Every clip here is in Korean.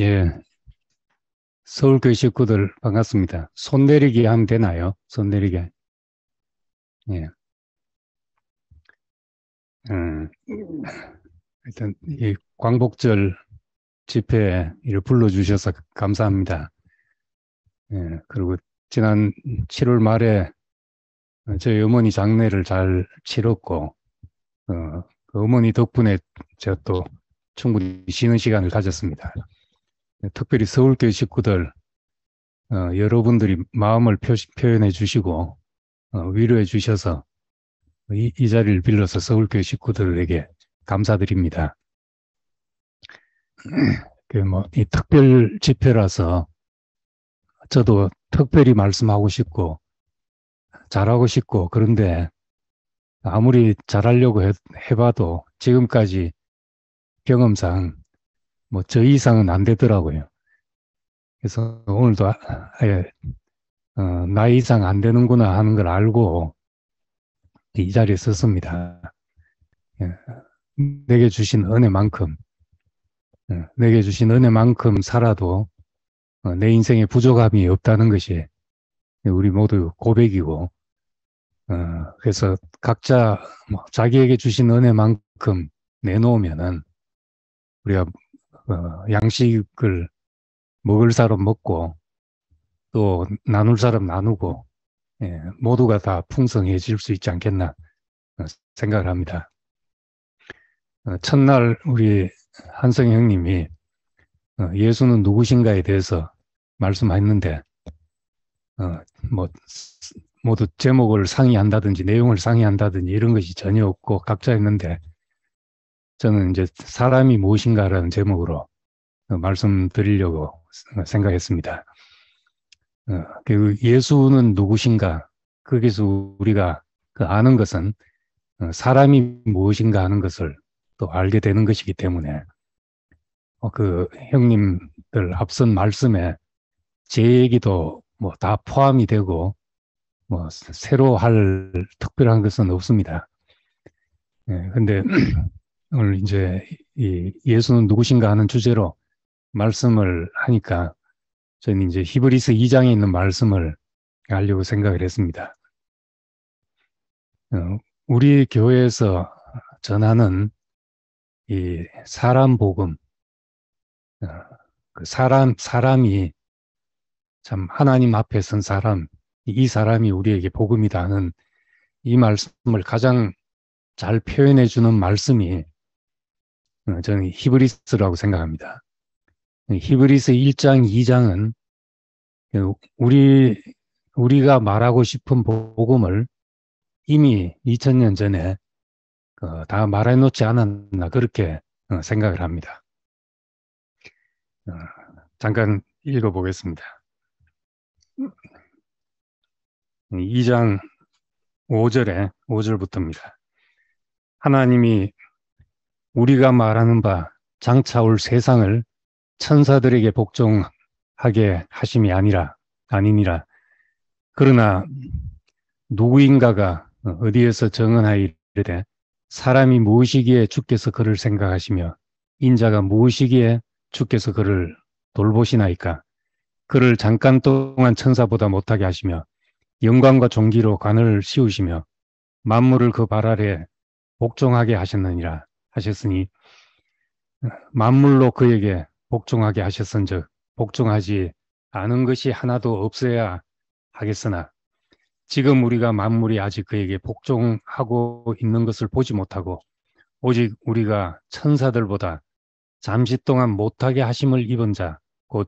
예. 서울교회 식구들 반갑습니다. 손 내리기 하면 되나요? 손 내리기. 예. 음, 일단 이 광복절 집회를 불러주셔서 감사합니다. 예, 그리고 지난 7월 말에 저희 어머니 장례를 잘 치렀고 어, 그 어머니 덕분에 제가 또 충분히 쉬는 시간을 가졌습니다. 네, 특별히 서울교회 식구들 어, 여러분들이 마음을 표시, 표현해 주시고 어, 위로해 주셔서 이, 이 자리를 빌려서 서울교회 식구들에게 감사드립니다. 그뭐이 특별 집회라서 저도 특별히 말씀하고 싶고 잘하고 싶고 그런데 아무리 잘하려고 해, 해봐도 지금까지 경험상 뭐저 이상은 안 되더라고요. 그래서 오늘도 예 어, 나 이상 안 되는구나 하는 걸 알고 이 자리에 섰습니다. 예, 내게 주신 은혜만큼 예, 내게 주신 은혜만큼 살아도 어, 내 인생에 부족함이 없다는 것이 우리 모두 고백이고 어, 그래서 각자 뭐 자기에게 주신 은혜만큼 내놓으면은 우리가 어, 양식을 먹을 사람 먹고 또 나눌 사람 나누고 예, 모두가 다 풍성해질 수 있지 않겠나 어, 생각을 합니다. 어, 첫날 우리 한성 형님이 어, 예수는 누구신가에 대해서 말씀했는데 뭐 모두 제목을 상의한다든지 내용을 상의한다든지 이런 것이 전혀 없고 각자 했는데 저는 이제 사람이 무엇인가라는 제목으로 어, 말씀드리려고 생각했습니다. 어, 그 예수는 누구신가? 거기서 우리가 그 아는 것은 어, 사람이 무엇인가 하는 것을 또 알게 되는 것이기 때문에 그 형님들 앞선 말씀에 제 얘기도 뭐 다 포함이 되고 뭐 새로 할 특별한 것은 없습니다. 그런데 예, 오늘 이제 이 예수는 누구신가 하는 주제로 말씀을 하니까 저는 이제 히브리스 2장에 있는 말씀을 알려고 생각을 했습니다. 어, 우리 교회에서 전하는 이 사람 복음, 어, 그 사람, 사람이 참 하나님 앞에 선 사람, 이 사람이 우리에게 복음이다 는이 말씀을 가장 잘 표현해 주는 말씀이 어, 저는 히브리스라고 생각합니다. 히브리스 1장, 2장은 그 우리 우리가 말하고 싶은 복음을 이미 2000년 전에 그 다 말해 놓지 않았나 그렇게 어, 생각을 합니다. 어, 잠깐 읽어 보겠습니다. 2장 5절에 5절부터입니다. 하나님이 우리가 말하는 바 장차 올 세상을 천사들에게 복종하게 하심이 아니라 아니니라 그러나 누구인가가 어디에서 정언하이르되 사람이 무엇이기에 주께서 그를 생각하시며 인자가 무엇이기에 주께서 그를 돌보시나이까 그를 잠깐 동안 천사보다 못하게 하시며 영광과 종기로 관을 씌우시며 만물을 그 발 아래 복종하게 하셨느니라 하셨으니 만물로 그에게 복종하게 하셨은즉 복종하지 않은 것이 하나도 없어야 하겠으나 지금 우리가 만물이 아직 그에게 복종하고 있는 것을 보지 못하고 오직 우리가 천사들보다 잠시 동안 못하게 하심을 입은 자 곧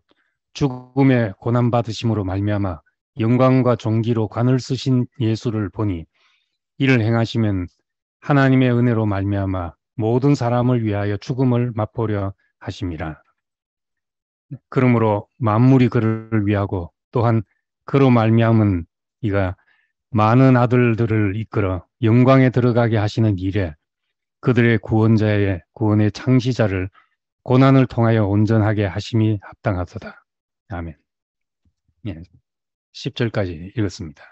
죽음의 고난 받으심으로 말미암아 영광과 종기로 관을 쓰신 예수를 보니 이를 행하시면 하나님의 은혜로 말미암아 모든 사람을 위하여 죽음을 맛보려 하심이라. 그러므로 만물이 그를 위하고 또한 그로 말미암은 이가 많은 아들들을 이끌어 영광에 들어가게 하시는 일에 그들의 구원자의 구원의 창시자를 고난을 통하여 온전하게 하심이 합당하도다. 아멘. 예, 10절까지 읽었습니다.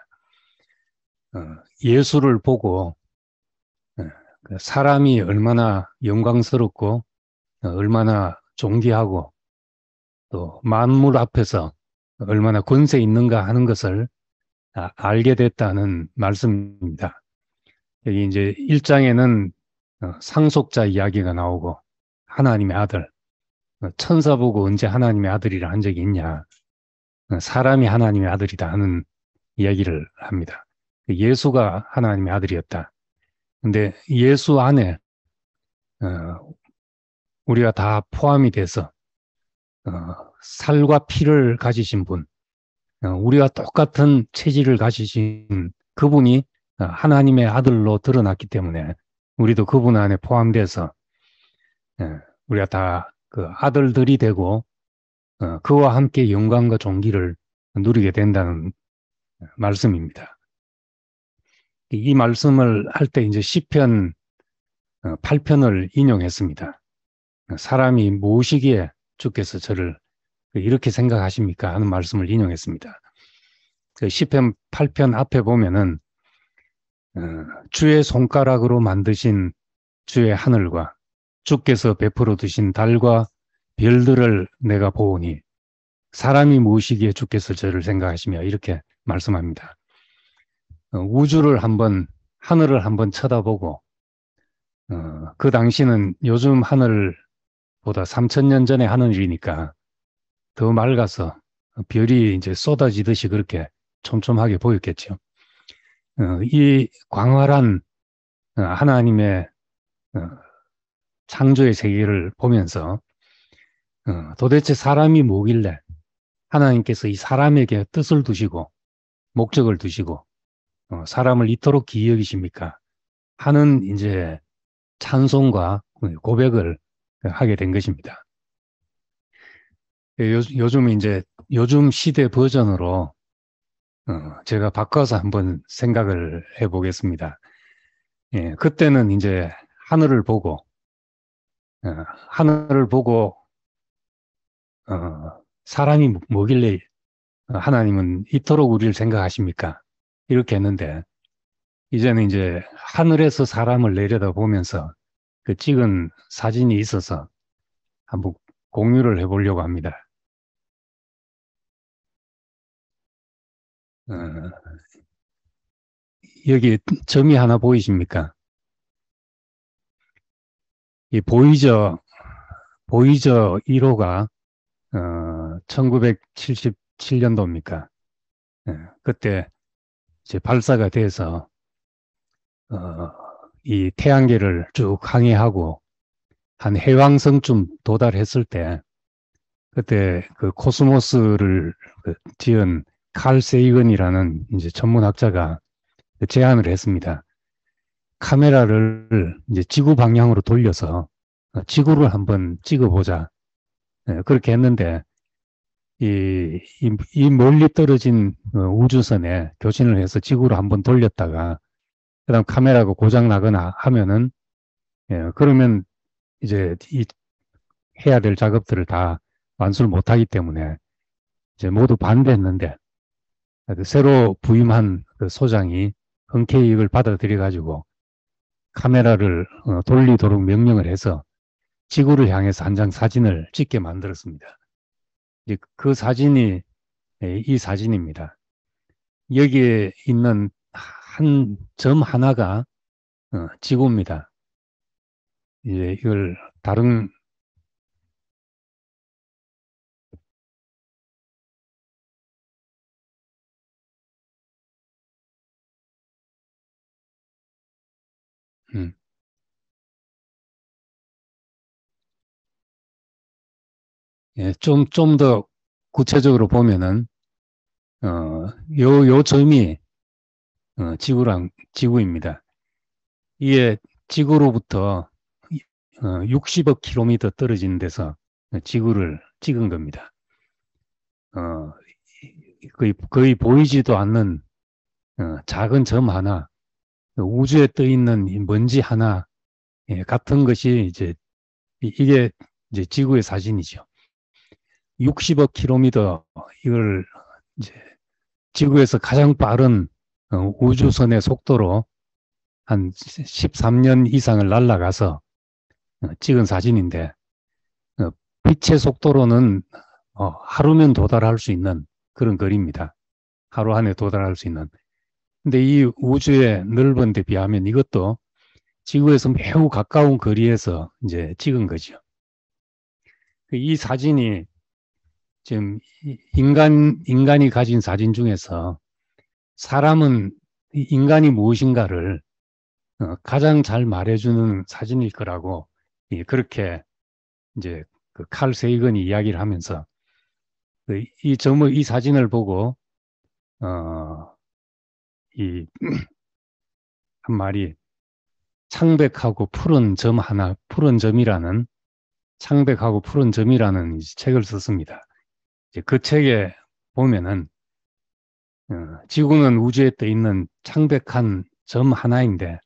어, 예수를 보고 그 사람이 얼마나 영광스럽고 어, 얼마나 존귀하고 또 만물 앞에서 얼마나 권세 있는가 하는 것을 아, 알게 됐다는 말씀입니다. 여기 이제 1장에는 어, 상속자 이야기가 나오고 하나님의 아들, 어, 천사 보고 언제 하나님의 아들이라 한 적이 있냐. 사람이 하나님의 아들이다 하는 이야기를 합니다. 그 예수가 하나님의 아들이었다. 근데 예수 안에 어, 우리가 다 포함이 돼서 어, 살과 피를 가지신 분, 어, 우리와 똑같은 체질을 가지신 그분이 어, 하나님의 아들로 드러났기 때문에 우리도 그분 안에 포함돼서 어, 우리가 다 그 아들들이 되고 어, 그와 함께 영광과 존귀를 누리게 된다는 말씀입니다. 이 말씀을 할 때 이제 시편 8편을 어, 인용했습니다. 사람이 무엇이기에 주께서 저를 이렇게 생각하십니까? 하는 말씀을 인용했습니다. 그 시편 8편 앞에 보면은 어, 주의 손가락으로 만드신 주의 하늘과 주께서 베풀어 두신 달과 별들을 내가 보오니 사람이 무엇이기에 주께서 저를 생각하시며 이렇게 말씀합니다. 어, 우주를 한번 하늘을 한번 쳐다보고 어, 그 당시는 요즘 하늘보다 3천년 전에 하늘이니까 더 맑아서 별이 이제 쏟아지듯이 그렇게 촘촘하게 보였겠죠. 어, 이 광활한 어, 하나님의 어, 창조의 세계를 보면서 도대체 사람이 뭐길래 하나님께서 이 사람에게 뜻을 두시고 목적을 두시고 어, 사람을 이토록 기이 여기십니까? 하는 이제 찬송과 고백을 하게 된 것입니다. 예, 요즘 이제 요즘 시대 버전으로 어, 제가 바꿔서 한번 생각을 해보겠습니다. 예, 그때는 이제 하늘을 보고 어, 하늘을 보고 어, 사람이 뭐, 뭐길래 하나님은 이토록 우리를 생각하십니까? 이렇게 했는데 이제는 이제 하늘에서 사람을 내려다보면서 그 찍은 사진이 있어서 한번 공유를 해보려고 합니다. 어, 여기 점이 하나 보이십니까? 이 보이저 보이저 1호가 어, 1977년도입니까? 예, 그때 이제 발사가 돼서 어, 이 태양계를 쭉 항해하고 한 해왕성쯤 도달했을 때 그때 그 코스모스를 그 지은 칼 세이건이라는 이제 천문학자가 그 제안을 했습니다. 카메라를 이제 지구 방향으로 돌려서 어, 지구를 한번 찍어보자. 예, 그렇게 했는데 이, 이, 이 멀리 떨어진 어, 우주선에 교신을 해서 지구로 한번 돌렸다가 그다음 카메라가 고장 나거나 하면은 예, 그러면 이제 이 해야 될 작업들을 다 완수를 못하기 때문에 이제 모두 반대했는데 그 새로 부임한 그 소장이 흔쾌히 이걸 받아들여 가지고 카메라를 어, 돌리도록 명령을 해서 지구를 향해서 한 장 사진을 찍게 만들었습니다. 그 사진이 예, 이 사진입니다. 여기에 있는 한 점 하나가 어, 지구입니다. 이제 이걸 다른 예, 좀, 좀 더 구체적으로 보면은, 어, 요, 요 점이, 어, 지구랑, 지구입니다. 이에 지구로부터 어, 60억 킬로미터 떨어진 데서 지구를 찍은 겁니다. 어, 거의, 거의 보이지도 않는 어, 작은 점 하나, 우주에 떠 있는 먼지 하나 예, 같은 것이 이제 이게 이제 지구의 사진이죠. 60억 킬로미터 이걸 이제 지구에서 가장 빠른 어, 우주선의 속도로 한 13년 이상을 날아가서 어, 찍은 사진인데 어, 빛의 속도로는 하루면 도달할 수 있는 그런 거리입니다. 하루 안에 도달할 수 있는. 근데 이 우주의 넓은 데 비하면 이것도 지구에서 매우 가까운 거리에서 이제 찍은 거죠. 그 이 사진이 지금 인간 인간이 가진 사진 중에서 사람은 인간이 무엇인가를 어, 가장 잘 말해주는 사진일 거라고 예, 그렇게 이제 그칼 세이건이 이야기를 하면서 그 이 점을 이 사진을 보고 어이 한 말이 창백하고 푸른 점 하나 푸른 점이라는 창백하고 푸른 점이라는 책을 썼습니다. 그 책에 보면은 어, 지구는 우주에 떠 있는 창백한 점 하나인데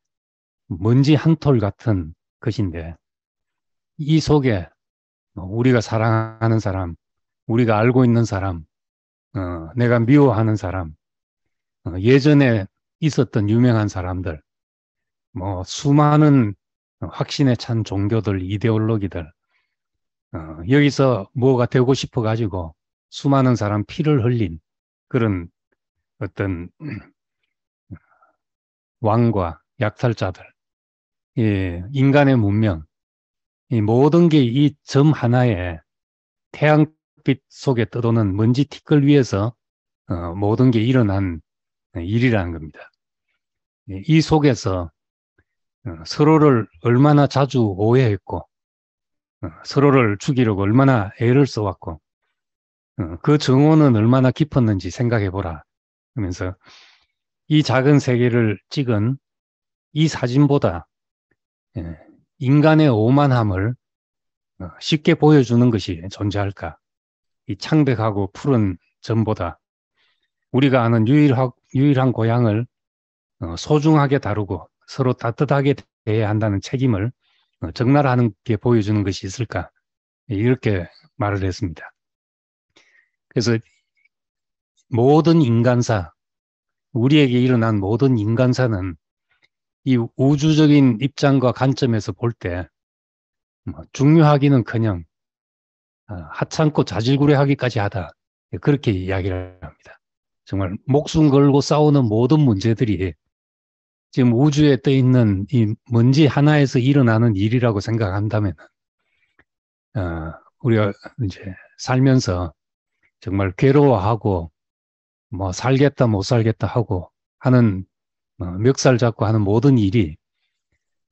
먼지 한 톨 같은 것인데 이 속에 어, 우리가 사랑하는 사람, 우리가 알고 있는 사람, 어, 내가 미워하는 사람, 어, 예전에 있었던 유명한 사람들, 뭐 수많은 확신에 찬 종교들, 이데올로기들, 어, 여기서 뭐가 되고 싶어 가지고 수많은 사람 피를 흘린 그런 어떤 왕과 약탈자들, 예, 인간의 문명, 이 모든 게 이 점 하나에 태양빛 속에 떠도는 먼지 티끌 위에서 어, 모든 게 일어난 일이라는 겁니다. 예, 이 속에서 어, 서로를 얼마나 자주 오해했고 어, 서로를 죽이려고 얼마나 애를 써왔고 어, 그증원은 얼마나 깊었는지 생각해보라. 그러면서 이 작은 세계를 찍은 이 사진보다 예, 인간의 오만함을 어, 쉽게 보여주는 것이 존재할까? 이 창백하고 푸른 점보다 우리가 아는 유일하, 유일한 고향을 어, 소중하게 다루고 서로 따뜻하게 대해야 한다는 책임을 적나라하는 게 보여주는 것이 있을까? 이렇게 말을 했습니다. 그래서 모든 인간사, 우리에게 일어난 모든 인간사는 이 우주적인 입장과 관점에서 볼때 뭐 중요하기는 그냥 아, 하찮고 자질구레하기까지 하다 그렇게 이야기를 합니다. 정말 목숨 걸고 싸우는 모든 문제들이 지금 우주에 떠 있는 이 먼지 하나에서 일어나는 일이라고 생각한다면 어, 우리가 이제 살면서 정말 괴로워하고 뭐 살겠다 못 살겠다 하고 하는 어, 멱살 잡고 하는 모든 일이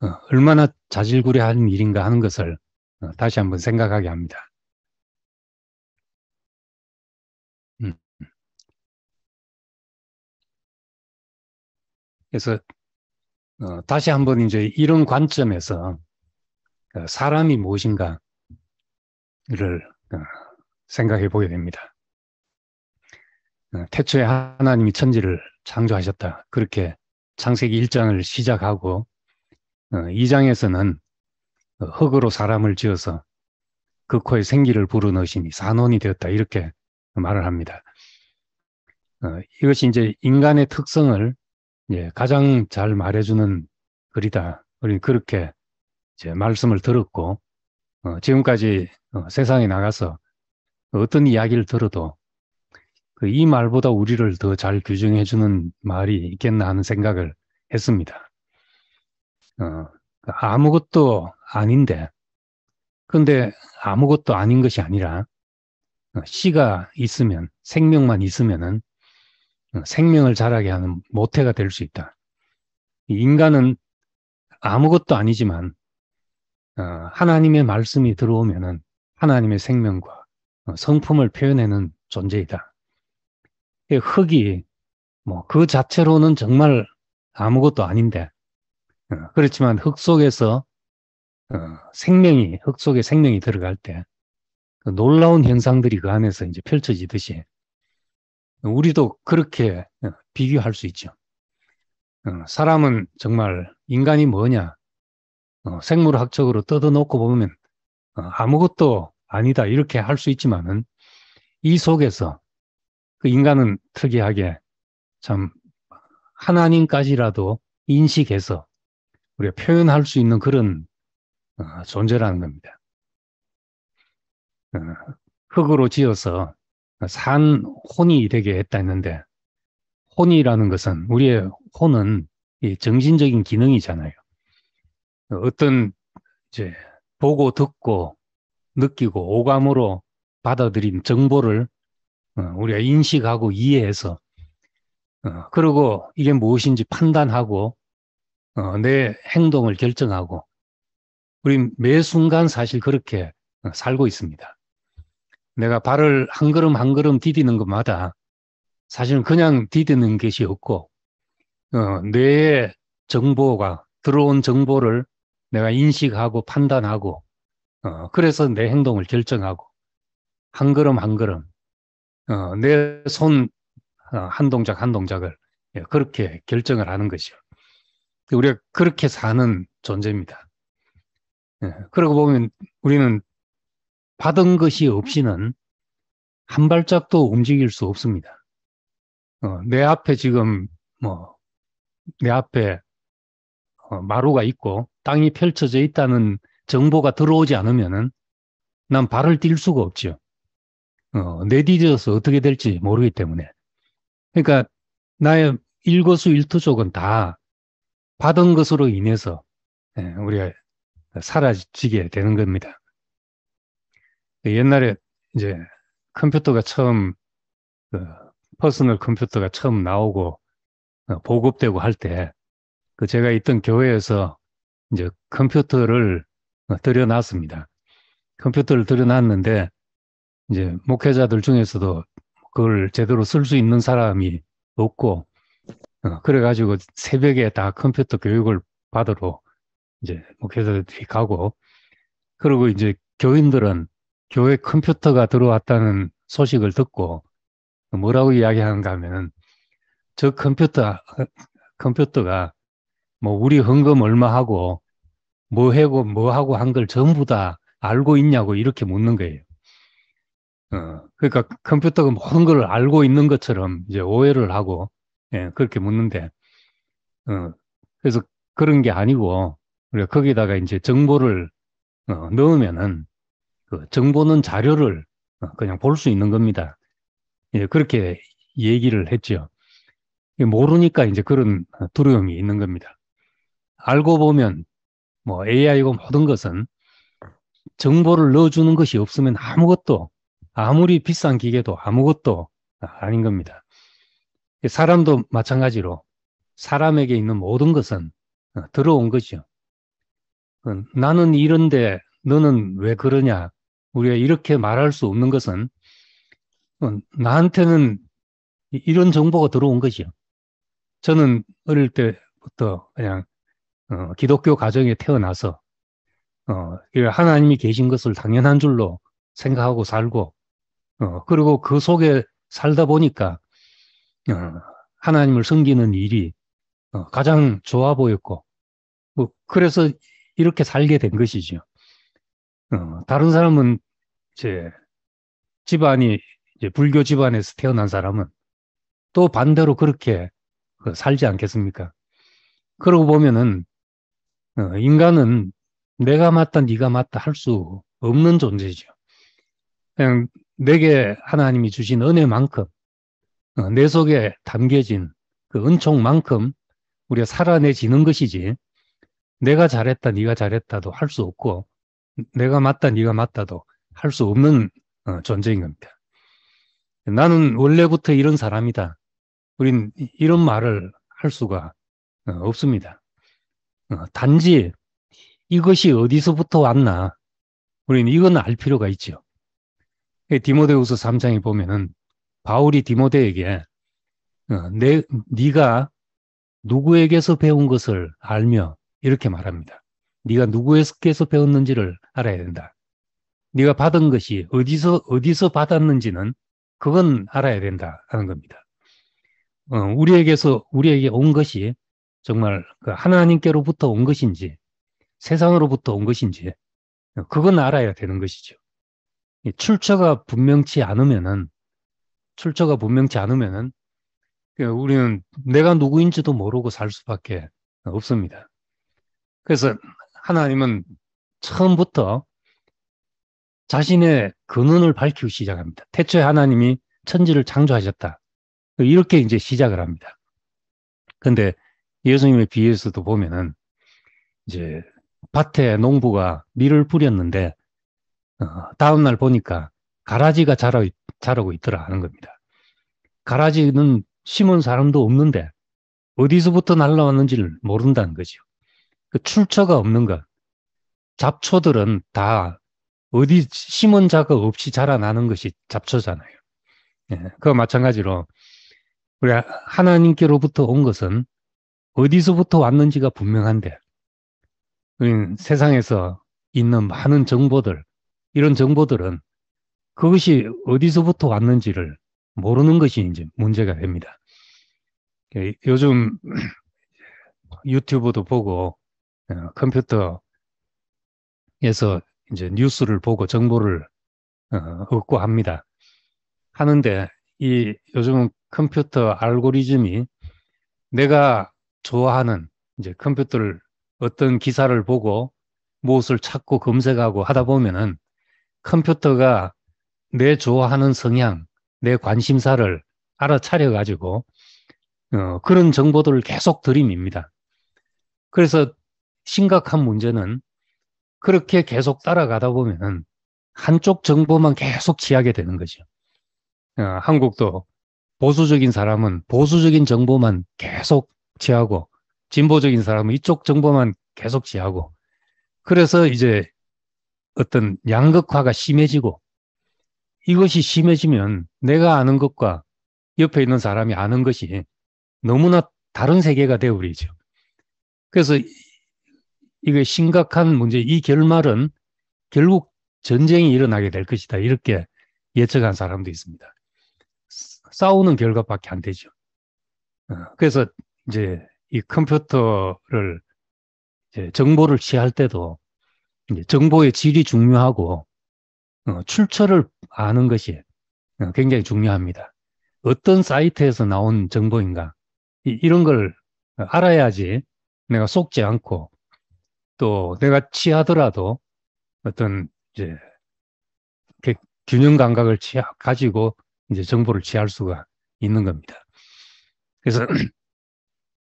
어, 얼마나 자질구레한 일인가 하는 것을 어, 다시 한번 생각하게 합니다. 음. 그래서 다시 한번 이제 이런 관점에서 사람이 무엇인가를 생각해 보게 됩니다. 어, 태초에 하나님이 천지를 창조하셨다. 그렇게 창세기 1장을 시작하고 2장에서는 어, 어, 흙으로 사람을 지어서 그 코에 생기를 불어넣으시니 산원이 되었다. 이렇게 말을 합니다. 이것이 이제 인간의 특성을 가장 잘 말해주는 글이다. 우리는 그렇게 말씀을 들었고 지금까지 세상에 나가서 어떤 이야기를 들어도 그이 말보다 우리를 더 잘 규정해주는 말이 있겠나 하는 생각을 했습니다. 어, 그 아무것도 아닌데, 근데 아무것도 아닌 것이 아니라 어, 씨가 있으면 생명만 있으면은 어, 생명을 자라게 하는 모태가 될 수 있다. 인간은 아무것도 아니지만 어, 하나님의 말씀이 들어오면은 하나님의 생명과 성품을 표현하는 존재이다. 예, 흙이 뭐 그 자체로는 정말 아무것도 아닌데 어, 그렇지만 흙 속에서 어, 생명이 흙 속에 생명이 들어갈 때 그 놀라운 현상들이 그 안에서 이제 펼쳐지듯이 우리도 그렇게 어, 비교할 수 있죠. 사람은 정말 인간이 뭐냐 생물학적으로 뜯어놓고 보면 아무것도 아니다 이렇게 할 수 있지만은 이 속에서 그 인간은 특이하게 참 하나님까지라도 인식해서 우리가 표현할 수 있는 그런 어, 존재라는 겁니다. 어, 흙으로 지어서 산 혼이 되게 했다 했는데 혼이라는 것은 우리의 혼은 정신적인 기능이잖아요. 어떤 이제 보고 듣고 느끼고 오감으로 받아들인 정보를 어, 우리가 인식하고 이해해서 어, 그리고 이게 무엇인지 판단하고 어, 내 행동을 결정하고 우리 매 순간 사실 그렇게 살고 있습니다. 내가 발을 한 걸음 한 걸음 디디는 것마다 사실은 그냥 디디는 것이 없고 뇌의 정보가 들어온 정보를 내가 인식하고 판단하고 그래서 내 행동을 결정하고 한 걸음 한 걸음 어, 내손한 어, 동작 한 동작을 예, 그렇게 결정을 하는 것이요. 우리가 그렇게 사는 존재입니다. 예, 그러고 보면 우리는 받은 것이 없이는 한 발짝도 움직일 수 없습니다. 어, 내 앞에 지금 뭐 내 앞에 마루가 있고 땅이 펼쳐져 있다는 정보가 들어오지 않으면은 난 발을 뛸 수가 없죠. 어, 내디뎌서 어떻게 될지 모르기 때문에. 그러니까 나의 일거수 일투족은 다 받은 것으로 인해서 예, 우리가 사라지게 되는 겁니다. 옛날에 이제 컴퓨터가 처음 그 퍼스널 컴퓨터가 처음 나오고 어, 보급되고 할 때 그 제가 있던 교회에서 이제 컴퓨터를 어, 들여놨습니다. 컴퓨터를 들여놨는데 이제 목회자들 중에서도 그걸 제대로 쓸 수 있는 사람이 없고 어, 그래가지고 새벽에 다 컴퓨터 교육을 받으러 이제 목회자들이 가고 그리고 이제 교인들은 교회 컴퓨터가 들어왔다는 소식을 듣고 뭐라고 이야기하는가 하면은 저 컴퓨터 컴퓨터가 뭐 우리 헌금 얼마 하고 뭐 하고 뭐 하고 한 걸 전부 다 알고 있냐고 이렇게 묻는 거예요. 어, 그러니까 컴퓨터가 모든 걸 알고 있는 것처럼 이제 오해를 하고 예, 그렇게 묻는데 어, 그래서 그런 게 아니고 우리가 거기다가 이제 정보를 어, 넣으면은 그 정보는 자료를 어, 그냥 볼 수 있는 겁니다. 예, 그렇게 얘기를 했죠. 모르니까 이제 그런 두려움이 있는 겁니다. 알고 보면 뭐 AI고 모든 것은 정보를 넣어주는 것이 없으면 아무것도 아무리 비싼 기계도 아무것도 아닌 겁니다. 사람도 마찬가지로 사람에게 있는 모든 것은 어, 들어온 거죠. 어, 나는 이런데 너는 왜 그러냐? 우리가 이렇게 말할 수 없는 것은 어, 나한테는 이런 정보가 들어온 거죠. 저는 어릴 때부터 그냥 기독교 가정에 태어나서 하나님이 계신 것을 당연한 줄로 생각하고 살고 어, 그리고 그 속에 살다 보니까 어, 하나님을 섬기는 일이 어, 가장 좋아 보였고 뭐, 그래서 이렇게 살게 된 것이죠. 어, 다른 사람은 이제 집안이 이제 불교 집안에서 태어난 사람은 또 반대로 그렇게 어, 살지 않겠습니까? 그러고 보면은 어, 인간은 내가 맞다 네가 맞다 할 수 없는 존재죠. 그냥 내게 하나님이 주신 은혜만큼 어, 내 속에 담겨진 그 은총만큼 우리가 살아내지는 것이지 내가 잘했다 네가 잘했다도 할 수 없고 내가 맞다 네가 맞다도 할 수 없는 어, 존재인 겁니다. 나는 원래부터 이런 사람이다. 우린 이런 말을 할 수가 어, 없습니다. 단지 이것이 어디서부터 왔나 우리는 이건 알 필요가 있죠. 그 디모데우스 3장에 보면은 바울이 디모데에게 어, 내 네가 누구에게서 배운 것을 알며 이렇게 말합니다. 네가 누구에게서 배웠는지를 알아야 된다. 네가 받은 것이 어디서 어디서 받았는지는 그건 알아야 된다 하는 겁니다. 어, 우리에게서 우리에게 온 것이 정말 그 하나님께로부터 온 것인지 세상으로부터 온 것인지 어, 그건 알아야 되는 것이죠. 출처가 분명치 않으면은 출처가 분명치 않으면은 그 우리는 내가 누구인지도 모르고 살 수밖에 없습니다. 그래서 하나님은 처음부터 자신의 근원을 밝히기 시작합니다. 태초에 하나님이 천지를 창조하셨다. 이렇게 이제 시작을 합니다. 근데 예수님의 비유에서도 보면은 이제 밭에 농부가 밀을 뿌렸는데 어, 다음날 보니까 가라지가 자라, 자라고 있더라 하는 겁니다. 가라지는 심은 사람도 없는데 어디서부터 날라왔는지를 모른다는 거죠. 그 출처가 없는 것. 잡초들은 다 어디 심은 자가 없이 자라나는 것이 잡초잖아요. 예, 그와 마찬가지로 우리 하나님께로부터 온 것은 어디서부터 왔는지가 분명한데 우리는 음, 세상에서 있는 많은 정보들 이런 정보들은 그것이 어디서부터 왔는지를 모르는 것이 이제 문제가 됩니다. 예, 요즘 유튜브도 보고 어, 컴퓨터에서 이제 뉴스를 보고 정보를 어, 얻고 합니다. 하는데 이 요즘은 컴퓨터 알고리즘이 내가 좋아하는 이제 컴퓨터를 어떤 기사를 보고 무엇을 찾고 검색하고 하다 보면은 컴퓨터가 내 좋아하는 성향, 내 관심사를 알아차려 가지고 어, 그런 정보들을 계속 들이밉니다. 그래서 심각한 문제는 그렇게 계속 따라가다 보면 한쪽 정보만 계속 취하게 되는 거죠. 어, 한국도 보수적인 사람은 보수적인 정보만 계속 취하고 진보적인 사람은 이쪽 정보만 계속 취하고 그래서 이제 어떤 양극화가 심해지고 이것이 심해지면 내가 아는 것과 옆에 있는 사람이 아는 것이 너무나 다른 세계가 되어버리죠. 그래서 이게 심각한 문제, 이 결말은 결국 전쟁이 일어나게 될 것이다. 이렇게 예측한 사람도 있습니다. 싸우는 결과밖에 안 되죠. 어, 그래서 이제 이 컴퓨터를 이제 정보를 취할 때도 정보의 질이 중요하고 어, 출처를 아는 것이 어, 굉장히 중요합니다. 어떤 사이트에서 나온 정보인가 이, 이런 걸 어, 알아야지 내가 속지 않고 또 내가 취하더라도 어떤 이제 그 균형 감각을 취하, 가지고 이제 정보를 취할 수가 있는 겁니다. 그래서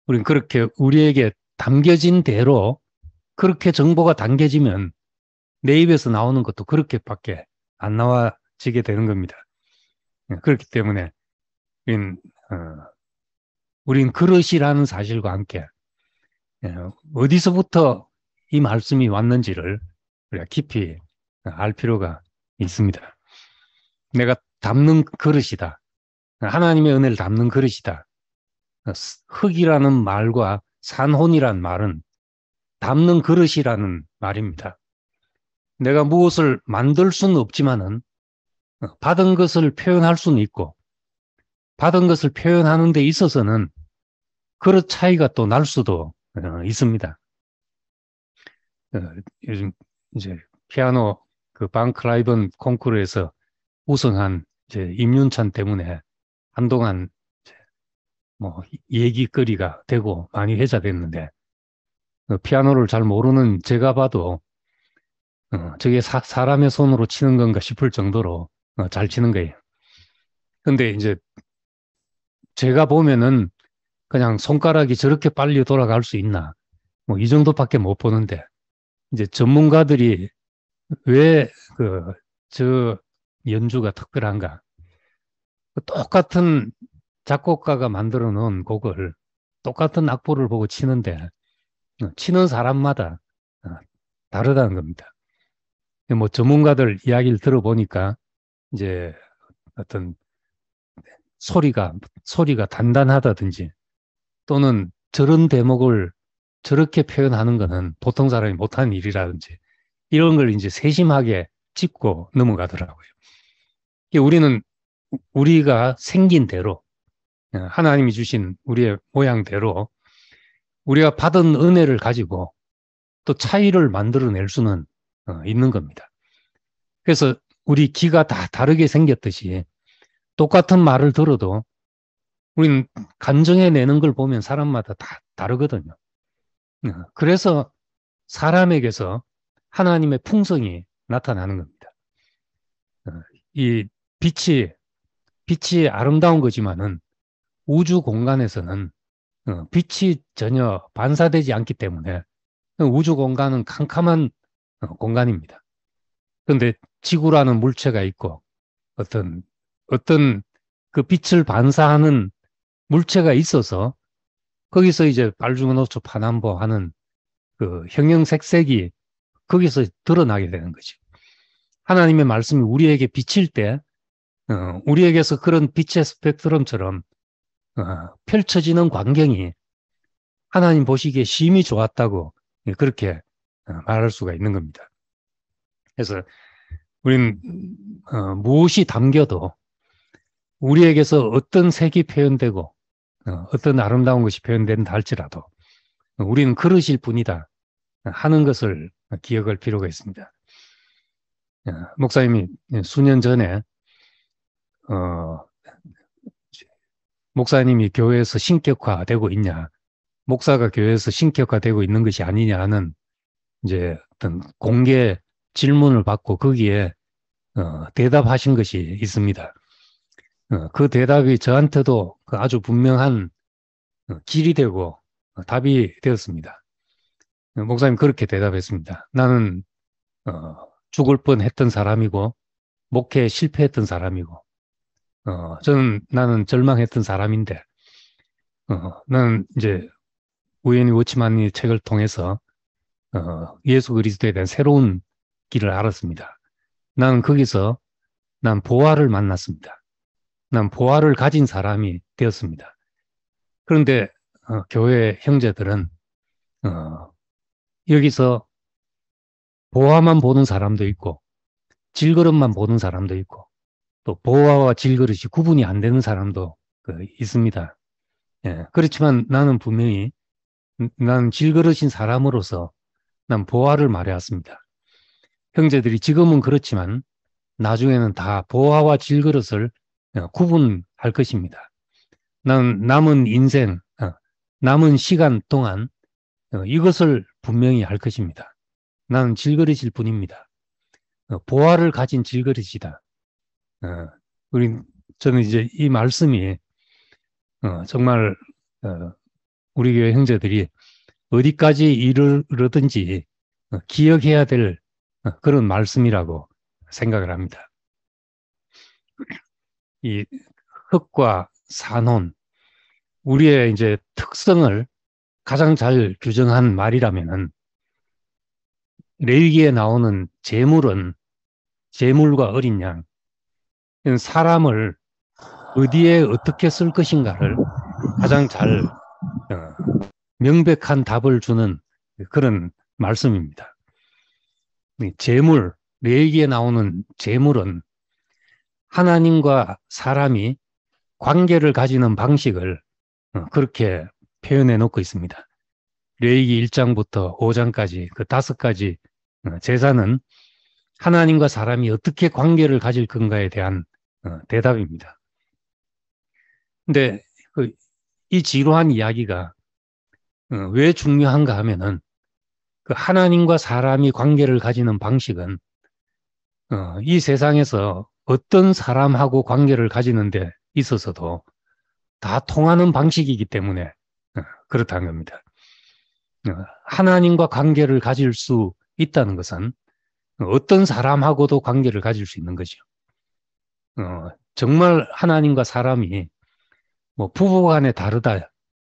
우리는 그렇게 우리에게 담겨진 대로 그렇게 정보가 당겨지면 내 입에서 나오는 것도 그렇게밖에 안 나와지게 되는 겁니다. 예, 그렇기 때문에 우린, 어, 우린 그릇이라는 사실과 함께 예, 어디서부터 이 말씀이 왔는지를 우리가 깊이 알 필요가 있습니다. 내가 담는 그릇이다. 하나님의 은혜를 담는 그릇이다. 흙이라는 말과 산혼이란 말은 담는 그릇이라는 말입니다. 내가 무엇을 만들 수는 없지만은 어, 받은 것을 표현할 수는 있고 받은 것을 표현하는 데 있어서는 그릇 차이가 또 날 수도 어, 있습니다. 어, 요즘 이제 피아노 그 방클라이번 콩쿠르에서 우승한 이제 임윤찬 때문에 한동안 뭐 얘기거리가 되고 많이 회자됐는데 그 피아노를 잘 모르는 제가 봐도 어, 저게 사, 람의 손으로 치는 건가 싶을 정도로 어, 잘 치는 거예요. 근데 이제 제가 보면은 그냥 손가락이 저렇게 빨리 돌아갈 수 있나 뭐이 정도밖에 못 보는데 이제 전문가들이 왜 그 저 연주가 특별한가 그 똑같은 작곡가가 만들어 놓은 곡을 똑같은 악보를 보고 치는데 치는 어, 사람마다 어, 다르다는 겁니다. 뭐 전문가들 이야기를 들어보니까 이제 어떤 소리가 소리가 단단하다든지 또는 저런 대목을 저렇게 표현하는 것은 보통 사람이 못하는 일이라든지 이런 걸 이제 세심하게 짚고 넘어가더라고요. 우리는 우리가 생긴 대로 어, 하나님이 주신 우리의 모양대로 우리가 받은 은혜를 가지고 또 차이를 만들어낼 수는 어, 있는 겁니다. 그래서 우리 귀가 다 다르게 생겼듯이 똑같은 말을 들어도 우린는 간정해 내는 걸 보면 사람마다 다 다르거든요. 어, 그래서 사람에게서 하나님의 풍성이 나타나는 겁니다. 어, 이 빛이 빛이 아름다운 거지만은 우주 공간에서는 어, 빛이 전혀 반사되지 않기 때문에 우주 공간은 캄캄한 어, 공간입니다. 그런데 지구라는 물체가 있고 어떤 어떤 그 빛을 반사하는 물체가 있어서 거기서 이제 발주노초 파남보 하는 그 형형색색이 거기서 드러나게 되는 거죠 하나님의 말씀이 우리에게 비칠 때, 어, 우리에게서 그런 빛의 스펙트럼처럼 어, 펼쳐지는 광경이 하나님 보시기에 심히 좋았다고 예, 그렇게 어, 말할 수가 있는 겁니다. 그래서 우리 어, 무엇이 담겨도 우리에게서 어떤 색이 표현되고 어, 떤 아름다운 것이 표현된다 할지라도 우리는 그러실 뿐이다 하는 것을 기억할 필요가 있습니다. 목사님이 수년 전에 어, 목사님이 교회에서 신격화되고 있냐, 목사가 교회에서 신격화되고 있는 것이 아니냐 는 이제 어떤 공개 질문을 받고 거기에 어, 대답하신 것이 있습니다. 어, 그 대답이 저한테도 그 아주 분명한 어, 길이 되고 어, 답이 되었습니다. 어, 목사님 그렇게 대답했습니다. 나는 어, 죽을 뻔했던 사람이고 목회 실패했던 사람이고 어, 저는 나는 절망했던 사람인데, 어, 나는 이제 우연히 워치만이 책을 통해서 어, 예수 그리스도에 대한 새로운 길을 알았습니다. 나는 거기서 난 보아를 만났습니다. 난 보아를 가진 사람이 되었습니다. 그런데 어, 교회 형제들은 어, 여기서 보아만 보는 사람도 있고 질그릇만 보는 사람도 있고 또 보아와 질그릇이 구분이 안 되는 사람도 그 있습니다. 예, 그렇지만 나는 분명히 난 질그릇인 사람으로서 난 보아를 말해왔습니다. 형제들이 지금은 그렇지만 나중에는 다 보아와 질그릇을 어, 구분할 것입니다. 난 남은 인생, 어, 남은 시간 동안 어, 이것을 분명히 할 것입니다. 나는 질그릇일 뿐입니다. 보아를 가진 질그릇이다. 어, 우리 저는 이제 이 말씀이 어, 정말 어, 우리 교회 형제들이 어디까지 이르든지 기억해야 될 그런 말씀이라고 생각을 합니다. 이 흙과 산혼, 우리의 이제 특성을 가장 잘 규정한 말이라면은 레위기에 나오는 재물은 재물과 어린 양, 사람을 어디에 어떻게 쓸 것인가를 가장 잘 어, 명백한 답을 주는 그런 말씀입니다. 재물, 레이기에 나오는 재물은 하나님과 사람이 관계를 가지는 방식을 어, 그렇게 표현해 놓고 있습니다. 레이기 1장부터 5장까지 그 다섯 가지 어, 제사는 하나님과 사람이 어떻게 관계를 가질 건가에 대한 어, 대답입니다. 근데 그이 지루한 이야기가 어, 왜 중요한가 하면은 그 하나님과 사람이 관계를 가지는 방식은 어, 이 세상에서 어떤 사람하고 관계를 가지는데 있어서도 다 통하는 방식이기 때문에 그렇다는 겁니다. 하나님과 관계를 가질 수 있다는 것은 어떤 사람하고도 관계를 가질 수 있는 거죠. 어, 정말 하나님과 사람이 뭐 부부간에 다르다,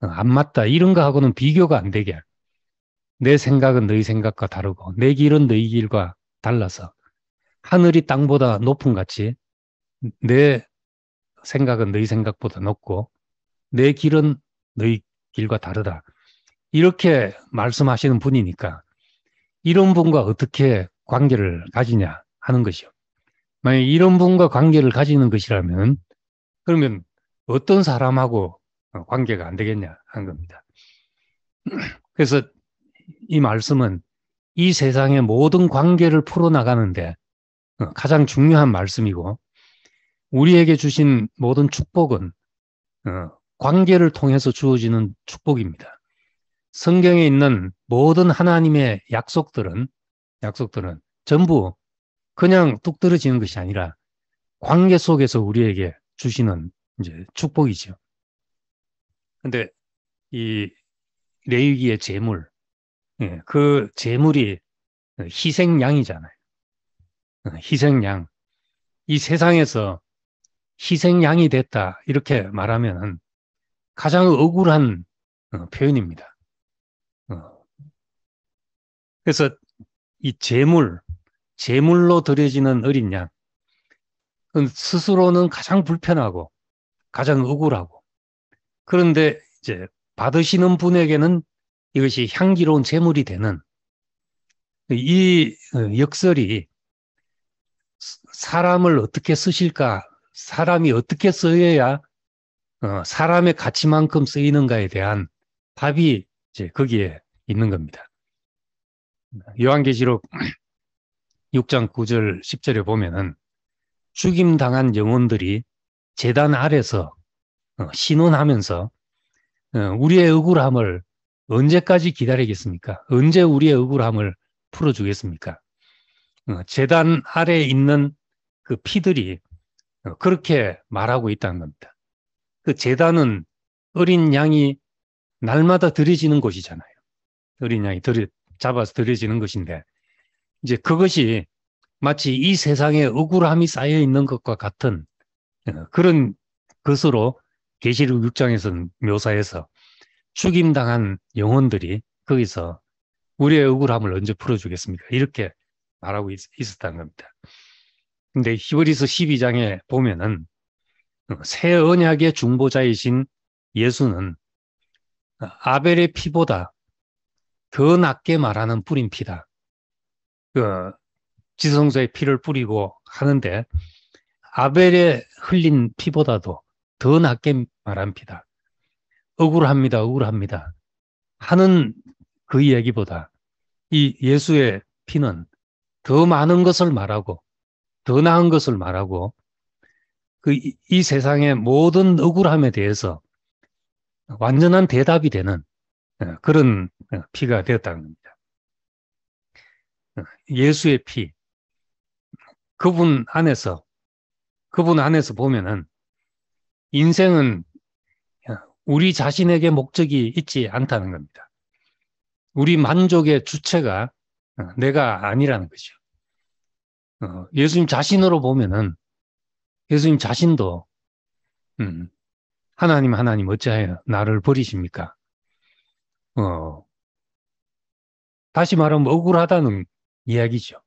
어, 안 맞다 이런 거하고는 비교가 안 되게 내 생각은 너희 생각과 다르고 내 길은 너희 길과 달라서 하늘이 땅보다 높은 같이 내 생각은 너희 생각보다 높고 내 길은 너희 길과 다르다. 이렇게 말씀하시는 분이니까 이런 분과 어떻게 관계를 가지냐 하는 것이요. 만약 이런 분과 관계를 가지는 것이라면 그러면 어떤 사람하고 어, 관계가 안 되겠냐 한 겁니다. 그래서 이 말씀은 이 세상의 모든 관계를 풀어나가는데 어, 가장 중요한 말씀이고 우리에게 주신 모든 축복은 어, 관계를 통해서 주어지는 축복입니다. 성경에 있는 모든 하나님의 약속들은 약속들은 전부 그냥 뚝 떨어지는 것이 아니라 관계 속에서 우리에게 주시는 이제 축복이죠. 근데 이 레위기의 재물, 예, 그 재물이 희생양이잖아요. 희생양. 이 세상에서 희생양이 됐다 이렇게 말하면 가장 억울한 어, 표현입니다. 어. 그래서 이 재물, 제물로 드려지는 어린 양. 스스로는 가장 불편하고 가장 억울하고 그런데 이제 받으시는 분에게는 이것이 향기로운 제물이 되는 이 어, 역설이 사람을 어떻게 쓰실까, 사람이 어떻게 쓰여야 어, 사람의 가치만큼 쓰이는가에 대한 답이 이제 거기에 있는 겁니다. 요한계시록 6장 9절 10절에 보면은 죽임 당한 영혼들이 재단 아래서 어, 신원하면서 어, 우리의 억울함을 언제까지 기다리겠습니까? 언제 우리의 억울함을 풀어주겠습니까? 재단 어, 아래에 있는 그 피들이 그렇게 말하고 있다는 겁니다. 그 재단은 어린 양이 날마다 들여지는 곳이잖아요. 어린 양이 들여, 잡아서 들여지는 것인데 이제 그것이 마치 이 세상에 억울함이 쌓여 있는 것과 같은 어, 그런 것으로 계시록 6장에서 묘사해서 죽임당한 영혼들이 거기서 우리의 억울함을 언제 풀어주겠습니까? 이렇게 말하고 있, 었다는 겁니다. 근데 히브리서 12장에 보면은 어, 새 언약의 중보자이신 예수는 어, 아벨의 피보다 더 낮게 말하는 뿌린 피다. 그 지성소에 피를 뿌리고 하는데 아벨의 흘린 피보다도 더낫게 말한 피다. 억울합니다. 억울합니다. 하는 그 이야기보다 이 예수의 피는 더 많은 것을 말하고 더 나은 것을 말하고 그 이 세상의 모든 억울함에 대해서 완전한 대답이 되는 어, 그런 어, 피가 되었다는 겁니다. 어, 예수의 피, 그분 안에서, 그분 안에서 보면은 인생은 어, 우리 자신에게 목적이 있지 않다는 겁니다. 우리 만족의 주체가 어, 내가 아니라는 거죠. 예수님 자신으로 보면은 예수님 자신도 음, 하나님 하나님 어찌하여 나를 버리십니까? 어, 다시 말하면 억울하다는 이야기죠.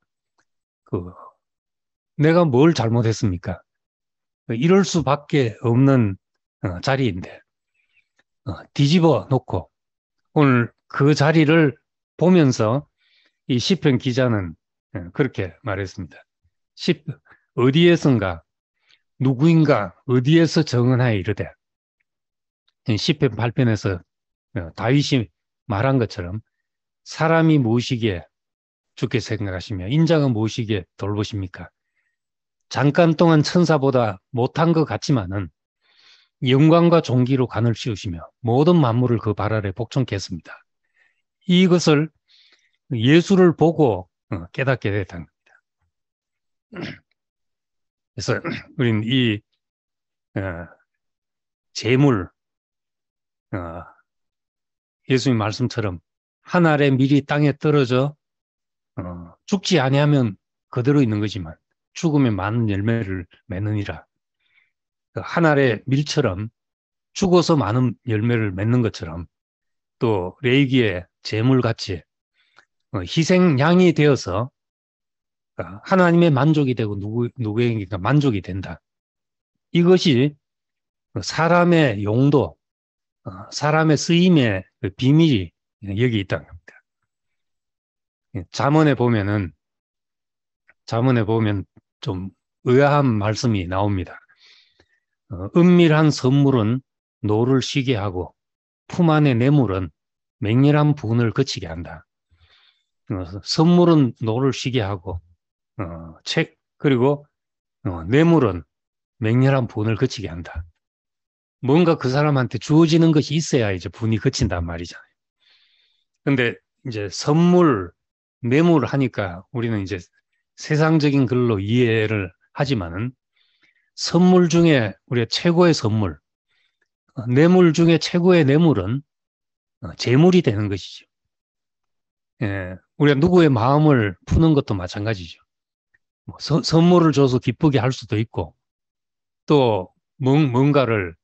그 내가 뭘 잘못했습니까? 그 이럴 수밖에 없는 어, 자리인데 어, 뒤집어 놓고 오늘 그 자리를 보면서 이 시편 기자는 어, 그렇게 말했습니다. 시, 어디에선가 누구인가 어디에서 정언하여 이르되 시편 8편에서 어, 다윗이 말한 것처럼 사람이 무엇이기에 죽게 생각하시며 인자가 무엇이기에 돌보십니까? 잠깐 동안 천사보다 못한 것 같지만은 영광과 종기로 간을 씌우시며 모든 만물을 그 발 아래 복종케 했습니다. 이것을 예수를 보고 어, 깨닫게 됐다는 겁니다. 그래서 우리는 이 어, 재물, 어, 예수님 말씀처럼 하늘에 미리 땅에 떨어져 어, 죽지 아니하면 그대로 있는 거지만 죽음에 많은 열매를 맺느니라. 그 한 알의 밀처럼 죽어서 많은 열매를 맺는 것처럼 또 레이기의 재물같이 어, 희생양이 되어서 어, 하나님의 만족이 되고 누구, 누구에게 만족이 된다. 이것이 사람의 용도, 어, 사람의 쓰임의 그 비밀이 여기 있다. 예, 자문에 보면은 자문에 보면 좀 의아한 말씀이 나옵니다. 어, 은밀한 선물은 노를 쉬게 하고 품 안의 뇌물은 맹렬한 분을 거치게 한다. 어, 선물은 노를 쉬게 하고 어, 책 그리고 어, 뇌물은 맹렬한 분을 거치게 한다. 뭔가 그 사람한테 주어지는 것이 있어야 이제 분이 거친단 말이잖아요. 근데 이제 선물, 메모를 하니까 우리는 이제 세상적인 글로 이해를 하지만은 선물 중에 우리의 최고의 선물, 어, 뇌물 중에 최고의 뇌물은 어, 재물이 되는 것이죠. 예, 우리가 누구의 마음을 푸는 것도 마찬가지죠. 뭐 서, 선물을 줘서 기쁘게 할 수도 있고, 또 뭔가를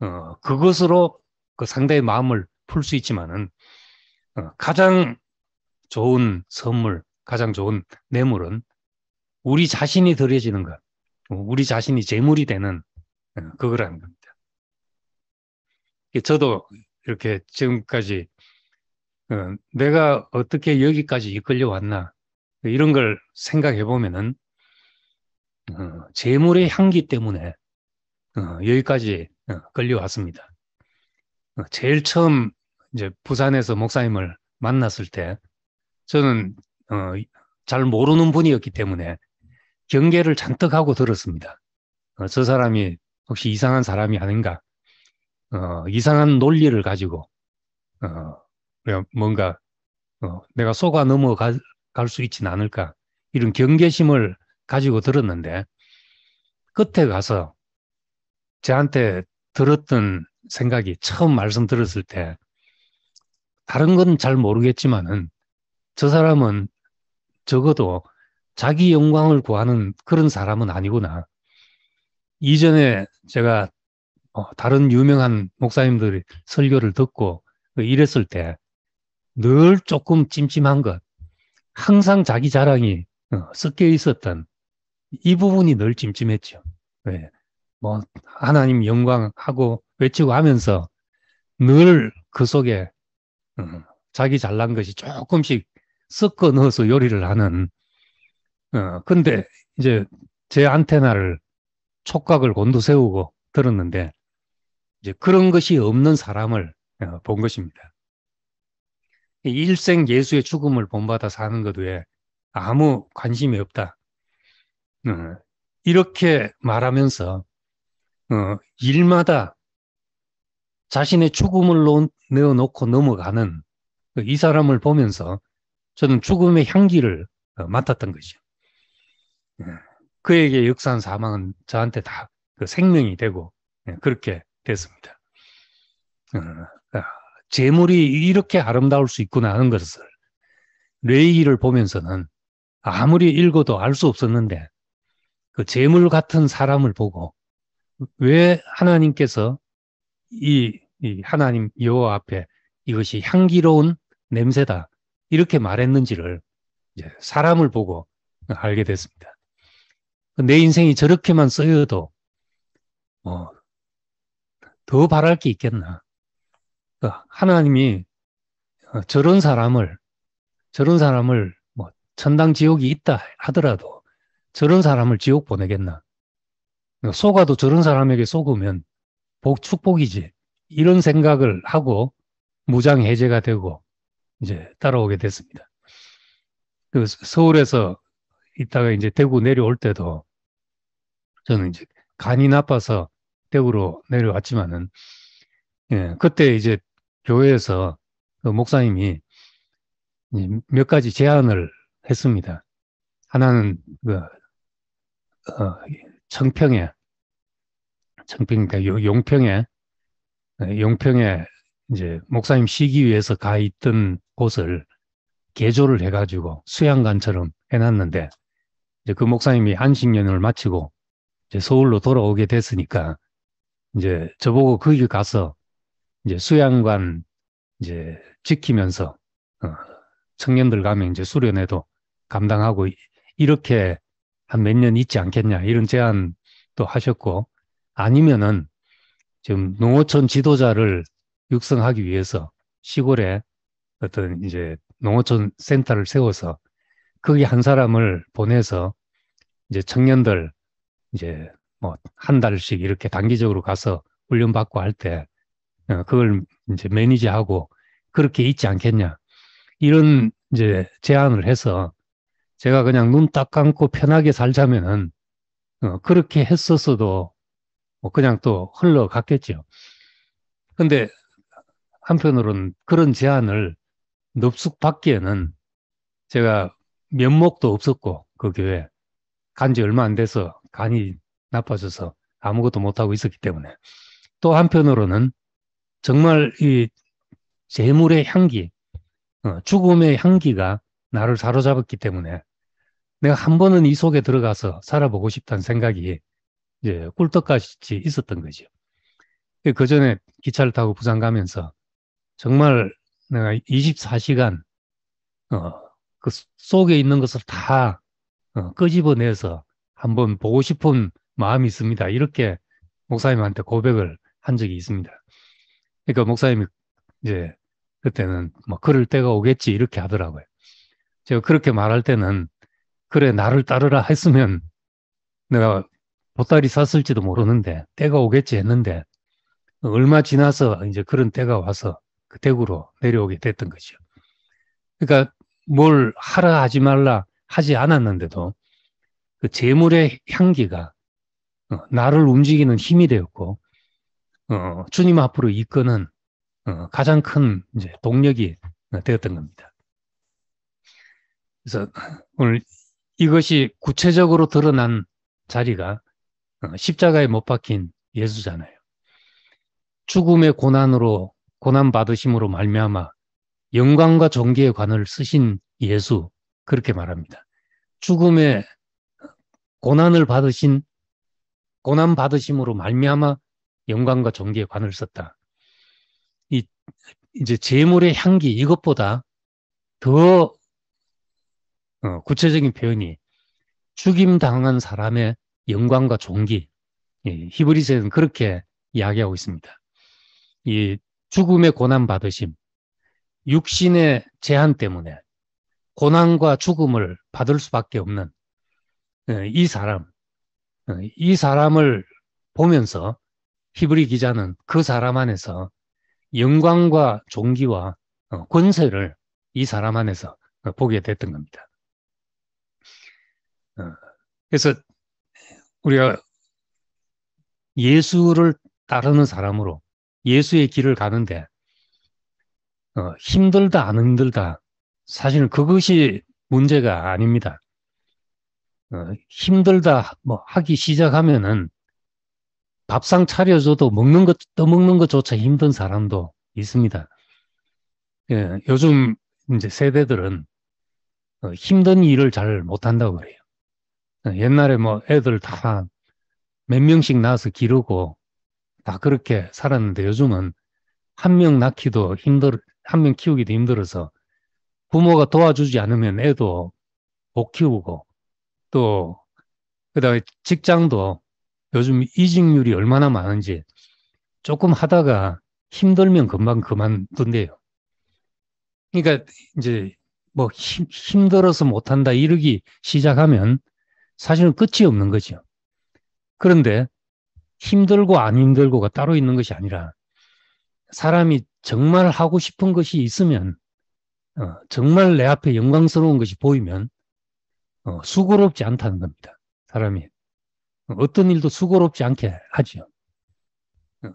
어, 그것으로 그 상대의 마음을 풀 수 있지만은 어, 가장 좋은 선물, 가장 좋은 뇌물은 우리 자신이 드려지는 것, 우리 자신이 재물이 되는 어, 그거라는 겁니다. 저도 이렇게 지금까지 어, 내가 어떻게 여기까지 이끌려 왔나 이런 걸 생각해 보면은 재물의 어, 향기 때문에 여기까지 끌려왔습니다. 제일 처음 이제 부산에서 목사님을 만났을 때 저는 어, 잘 모르는 분이었기 때문에 경계를 잔뜩 하고 들었습니다. 어, 저 사람이 혹시 이상한 사람이 아닌가, 어, 이상한 논리를 가지고 어, 뭔가 어, 내가 속아 넘어갈 수 있진 않을까 이런 경계심을 가지고 들었는데 끝에 가서 저한테 들었던 생각이 처음 말씀 들었을 때 다른 건 잘 모르겠지만은 저 사람은 적어도 자기 영광을 구하는 그런 사람은 아니구나. 이전에 제가 어, 다른 유명한 목사님들이 설교를 듣고 이랬을 때 늘 조금 찜찜한 것, 항상 자기 자랑이 어, 섞여 있었던 이 부분이 늘 찜찜했죠. 네. 뭐 하나님 영광하고 외치고 하면서 늘 그 속에 음, 자기 잘난 것이 조금씩 섞어 넣어서 요리를 하는. 어, 근데 이제 제 안테나를 촉각을 곤두세우고 들었는데 이제 그런 것이 없는 사람을 어, 본 것입니다. 일생 예수의 죽음을 본받아 사는 것 외에 아무 관심이 없다. 어, 이렇게 말하면서 어, 일마다 자신의 죽음을 놓, 내어놓고 넘어가는 이 사람을 보면서 저는 죽음의 향기를 어, 맡았던 거죠. 예. 그에게 역사한 사망은 저한테 다 그 생명이 되고 예, 그렇게 됐습니다. 어, 아, 재물이 이렇게 아름다울 수 있구나 하는 것을 레이기를 보면서는 아무리 읽어도 알 수 없었는데 그 재물 같은 사람을 보고 왜 하나님께서 이, 이 하나님 여호와 앞에 이것이 향기로운 냄새다 이렇게 말했는지를 사람을 보고 알게 됐습니다. 내 인생이 저렇게만 쓰여도 뭐더 어, 바랄 게 있겠나? 어, 하나님이 어, 저런 사람을 저런 사람을 뭐 천당 지옥이 있다 하더라도 저런 사람을 지옥 보내겠나? 속아도 저런 사람에게 속으면 복 축복이지 이런 생각을 하고 무장 해제가 되고 이제 따라오게 됐습니다. 그 서울에서 있다가 이제 대구 내려올 때도 저는 이제 간이 나빠서 대구로 내려왔지만은 예, 그때 이제 교회에서 그 목사님이 몇 가지 제안을 했습니다. 하나는 그 어, 청평에 청평이니까 그러니까 용평에 어, 용평에 이제 목사님 쉬기 위해서 가 있던 곳을 개조를 해가지고 수양관처럼 해놨는데 이제 그 목사님이 한식년을 마치고 이제 서울로 돌아오게 됐으니까 이제 저보고 거기 가서 이제 수양관 이제 지키면서 어, 청년들 가면 이제 수련회도 감당하고 이렇게 한 몇 년 있지 않겠냐 이런 제안도 하셨고 아니면은 지금 농어촌 지도자를 육성하기 위해서 시골에 어떤 이제 농어촌 센터를 세워서 거기 한 사람을 보내서 이제 청년들 이제 뭐 한 달씩 이렇게 단기적으로 가서 훈련 받고 할때 어, 그걸 이제 매니지하고 그렇게 있지 않겠냐 이런 이제 제안을 해서 제가 그냥 눈 딱 감고 편하게 살자면은 어, 그렇게 했었어도 뭐 그냥 또 흘러갔겠죠. 근데 한편으로는 그런 제안을 넙숙 밖에는 제가 면목도 없었고 그 교회 간지 얼마 안 돼서 간이 나빠져서 아무것도 못하고 있었기 때문에 또 한편으로는 정말 이 재물의 향기, 어, 죽음의 향기가 나를 사로잡았기 때문에 내가 한 번은 이 속에 들어가서 살아보고 싶다는 생각이 이제 꿀떡같이 있었던 거죠. 그 전에 기차를 타고 부산 가면서 정말 내가 24시간 어, 그 속에 있는 것을 다 어, 끄집어내서 한번 보고 싶은 마음이 있습니다. 이렇게 목사님한테 고백을 한 적이 있습니다. 그러니까 목사님이 이제 그때는 뭐 그럴 때가 오겠지 이렇게 하더라고요. 제가 그렇게 말할 때는 그래 나를 따르라 했으면 내가 보따리 샀을지도 모르는데 때가 오겠지 했는데 얼마 지나서 이제 그런 때가 와서 그 대구로 내려오게 됐던 거죠. 그러니까 뭘 하라 하지 말라 하지 않았는데도 그 재물의 향기가 어, 나를 움직이는 힘이 되었고 어, 주님 앞으로 이끄는 어, 가장 큰 이제 동력이 되었던 겁니다. 그래서 오늘 이것이 구체적으로 드러난 자리가 어, 십자가에 못 박힌 예수잖아요. 죽음의 고난으로 고난 받으심으로 말미암아 영광과 존귀의 관을 쓰신 예수 그렇게 말합니다. 죽음의 고난을 받으신 고난 받으심으로 말미암아 영광과 존귀의 관을 썼다. 이 이제 재물의 향기 이것보다 더 어, 구체적인 표현이 죽임 당한 사람의 영광과 존귀 히브리서는 그렇게 이야기하고 있습니다. 이 죽음의 고난 받으심, 육신의 제한 때문에 고난과 죽음을 받을 수밖에 없는 어, 이 사람, 어, 이 사람을 보면서 히브리 기자는 그 사람 안에서 영광과 종기와 어, 권세를 이 사람 안에서 보게 됐던 겁니다. 그래서 우리가 예수를 따르는 사람으로 예수의 길을 가는데 어, 힘들다 안 힘들다 사실은 그것이 문제가 아닙니다. 어, 힘들다 뭐 하기 시작하면은 밥상 차려줘도 먹는 것 떠먹는 것조차 힘든 사람도 있습니다. 예, 요즘 이제 세대들은 어, 힘든 일을 잘 못한다고 그래요 어, 옛날에 뭐 애들 다 몇 명씩 낳아서 기르고 다 그렇게 살았는데 요즘은 한 명 낳기도 힘들, 한 명 키우기도 힘들어서 부모가 도와주지 않으면 애도 못 키우고 또 그다음에 직장도 요즘 이직률이 얼마나 많은지 조금 하다가 힘들면 금방 그만둔대요. 그러니까 이제 뭐 힘, 힘들어서 못한다 이러기 시작하면 사실은 끝이 없는 거죠. 그런데 힘들고 안 힘들고가 따로 있는 것이 아니라 사람이 정말 하고 싶은 것이 있으면 어, 정말 내 앞에 영광스러운 것이 보이면 어, 수고롭지 않다는 겁니다. 사람이 어떤 일도 수고롭지 않게 하지요.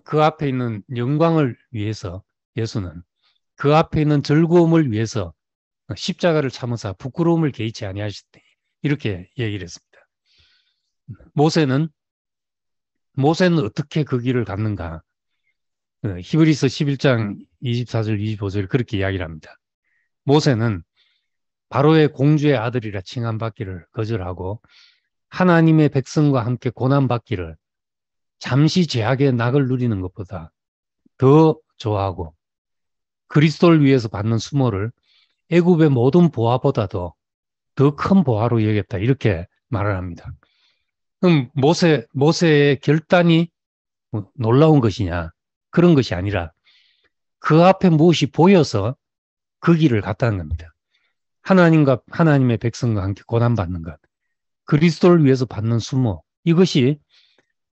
그 앞에 있는 영광을 위해서 예수는 그 앞에 있는 즐거움을 위해서 십자가를 참으사 부끄러움을 개의치 아니하시되 이렇게 얘기를 했습니다. 모세는 모세는 어떻게 그 길을 갔는가? 어, 히브리서 11장 24절, 25절 그렇게 이야기를 합니다. 모세는 바로의 공주의 아들이라 칭함받기를 거절하고 하나님의 백성과 함께 고난받기를 잠시 제약의 낙을 누리는 것보다 더 좋아하고 그리스도를 위해서 받는 수모를 애굽의 모든 보화보다도 더 큰 보화로 여겼다 이렇게 말을 합니다. 그럼 모세, 모세의 결단이 뭐 놀라운 것이냐. 그런 것이 아니라 그 앞에 무엇이 보여서 그 길을 갔다는 겁니다. 하나님과 하나님의 백성과 함께 고난받는 것. 그리스도를 위해서 받는 수모. 이것이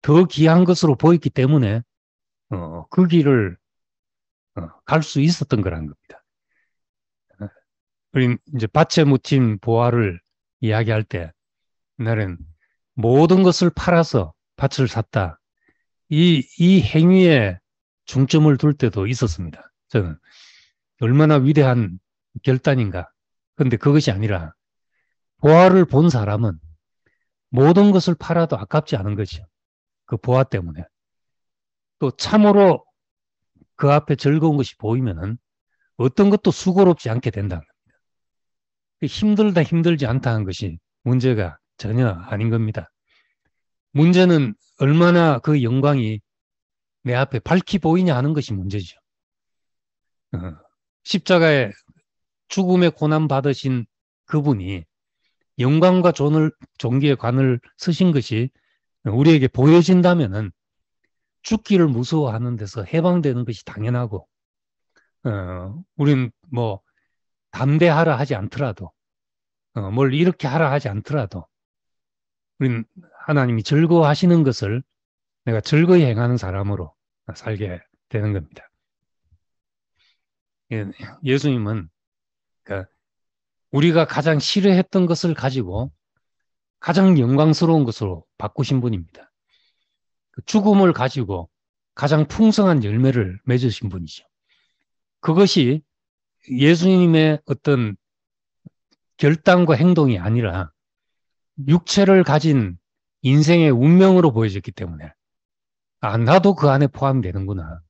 더 귀한 것으로 보였기 때문에 어, 그 길을 어, 갈 수 있었던 거란 겁니다. 우리 이제 밭에 묻힌 보화를 이야기할 때, 옛날 모든 것을 팔아서 밭을 샀다. 이, 이 행위에 중점을 둘 때도 있었습니다. 저는 얼마나 위대한 결단인가. 그런데 그것이 아니라 보아를 본 사람은 모든 것을 팔아도 아깝지 않은 것이요. 그 보아 때문에. 또 참으로 그 앞에 즐거운 것이 보이면은 어떤 것도 수고롭지 않게 된다는 겁니다. 그 힘들다 힘들지 않다 는 것이 문제가 전혀 아닌 겁니다. 문제는 얼마나 그 영광이 내 앞에 밝히 보이냐 하는 것이 문제죠. 어, 십자가에 죽음의 고난 받으신 그분이 영광과 존을, 존귀의 관을 쓰신 것이 우리에게 보여진다면은 죽기를 무서워하는 데서 해방되는 것이 당연하고, 어, 우린 뭐 담대하라 하지 않더라도, 어, 뭘 이렇게 하라 하지 않더라도, 우린 하나님이 즐거워하시는 것을 내가 즐거이 행하는 사람으로 살게 되는 겁니다. 예, 예수님은 그러니까 우리가 가장 싫어했던 것을 가지고 가장 영광스러운 것으로 바꾸신 분입니다. 그 죽음을 가지고 가장 풍성한 열매를 맺으신 분이죠. 그것이 예수님의 어떤 결단과 행동이 아니라 육체를 가진 인생의 운명으로 보여졌기 때문에 아 나도 그 안에 포함되는구나.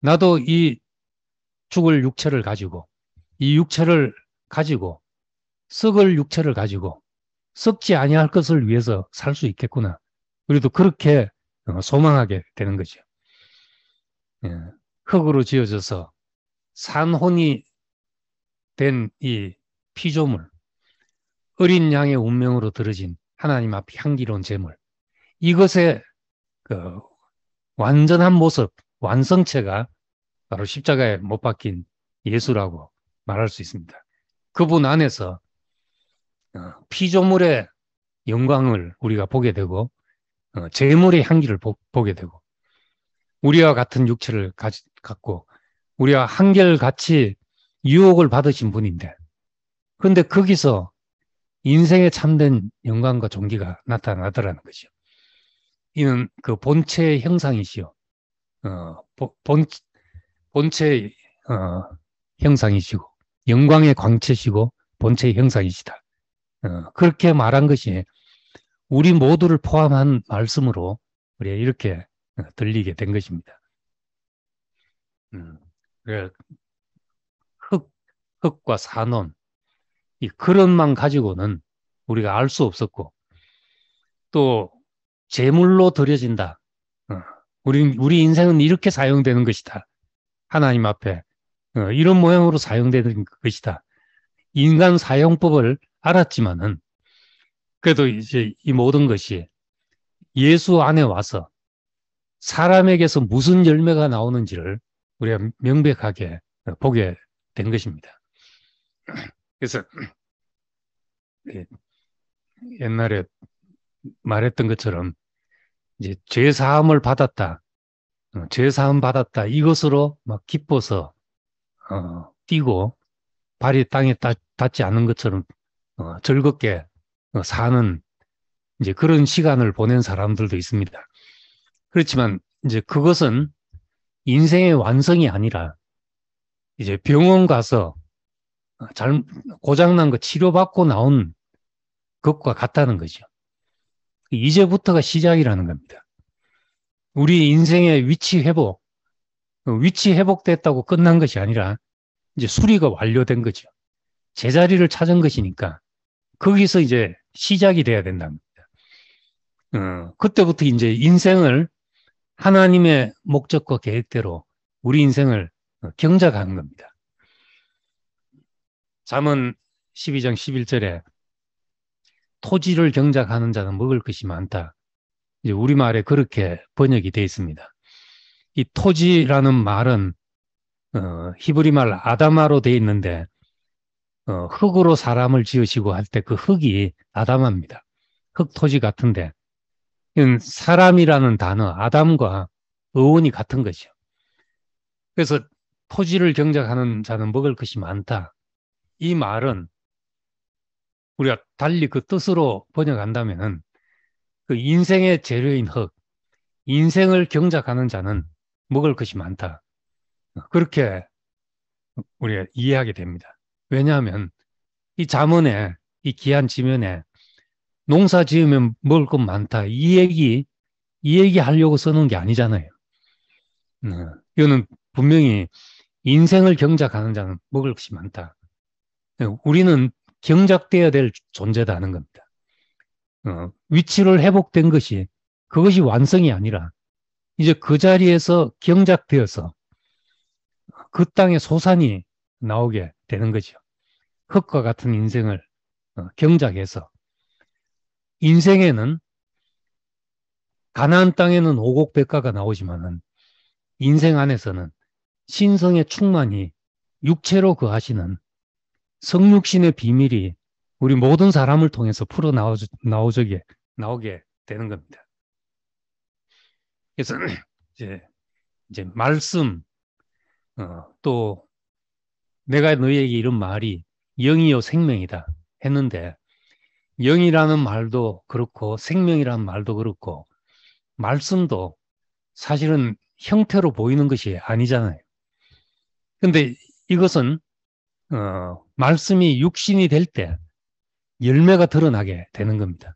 나도 이 죽을 육체를 가지고 이 육체를 가지고 썩을 육체를 가지고 썩지 아니할 것을 위해서 살 수 있겠구나. 그래도 그렇게 어, 소망하게 되는 거죠. 예, 흙으로 지어져서 산혼이 된 이 피조물, 어린 양의 운명으로 들어진 하나님 앞 향기로운 제물. 이것의 그 완전한 모습, 완성체가 바로 십자가에 못 박힌 예수라고 말할 수 있습니다. 그분 안에서 어, 피조물의 영광을 우리가 보게 되고 제물의 어, 향기를 보, 게 되고 우리와 같은 육체를 가 갖고 우리와 한결같이 유혹을 받으신 분인데 근데 거기서 인생에 참된 영광과 존귀가 나타나더라는 거죠. 이는 그 본체의 형상이시요. 어, 본, 본체의 어, 형상이시고, 영광의 광채시고, 본체의 형상이시다. 어, 그렇게 말한 것이 우리 모두를 포함한 말씀으로 우리가 이렇게 어, 들리게 된 것입니다. 음, 흙, 흙과 산원, 이 그릇만 가지고는 우리가 알 수 없었고 또 제물로 드려진다. 어, 우리 우리 인생은 이렇게 사용되는 것이다. 하나님 앞에 어, 이런 모양으로 사용되는 것이다. 인간 사용법을 알았지만은 그래도 이제 이 모든 것이 예수 안에 와서 사람에게서 무슨 열매가 나오는지를 우리가 명백하게 어, 보게 된 것입니다. 그래서 그 옛날에 말했던 것처럼 이제 죄 사함을 받았다, 어, 죄 사함 받았다 이것으로 막 기뻐서 어, 뛰고 발이 땅에 닿, 지 않은 것처럼 어, 즐겁게 어, 사는 이제 그런 시간을 보낸 사람들도 있습니다. 그렇지만 이제 그것은 인생의 완성이 아니라 이제 병원 가서 어, 잘, 고장난 거 치료받고 나온 것과 같다는 거죠. 이제부터가 시작이라는 겁니다. 우리 인생의 위치 회복, 어, 위치 회복됐다고 끝난 것이 아니라 이제 수리가 완료된 거죠. 제자리를 찾은 것이니까 거기서 이제 시작이 돼야 된답니다. 어, 그때부터 이제 인생을 하나님의 목적과 계획대로 우리 인생을 경작하는 겁니다. 잠언 12장 11절에 토지를 경작하는 자는 먹을 것이 많다. 이제 우리말에 그렇게 번역이 되어 있습니다. 이 토지라는 말은 어, 히브리말 아담아로 되어 있는데 어, 흙으로 사람을 지으시고 할 때 그 흙이 아담합니다. 흙토지 같은데 이 사람이라는 단어 아담과 어원이 같은 거죠. 그래서 토지를 경작하는 자는 먹을 것이 많다. 이 말은 우리가 달리 그 뜻으로 번역한다면은 그 인생의 재료인 흙, 인생을 경작하는 자는 먹을 것이 많다. 그렇게 우리가 이해하게 됩니다. 왜냐하면 이 자문에 이 기한 지면에 농사 지으면 먹을 것 많다. 이 얘기 이 얘기 하려고 쓰는 게 아니잖아요. 어, 이거는 분명히 인생을 경작하는 자는 먹을 것이 많다. 네, 우리는 경작되어야될 존재다는 겁니다. 어, 위치를 회복된 것이 그것이 완성이 아니라 이제 그 자리에서 경작되어서 그 땅의 소산이 나오게 되는 거죠. 흙과 같은 인생을 어, 경작해서 인생에는 가나안 땅에는 오곡백과가 나오지만은 인생 안에서는 신성의 충만이 육체로 그하시는 성육신의 비밀이 우리 모든 사람을 통해서 풀어 나오게, 나오게, 나오게 되는 겁니다. 그래서 이제, 이제 말씀, 어, 또 내가 너희에게 이런 말이 영이요 생명이다 했는데 영이라는 말도 그렇고 생명이라는 말도 그렇고 말씀도 사실은 형태로 보이는 것이 아니잖아요. 근데 이것은 어, 말씀이 육신이 될 때 열매가 드러나게 되는 겁니다.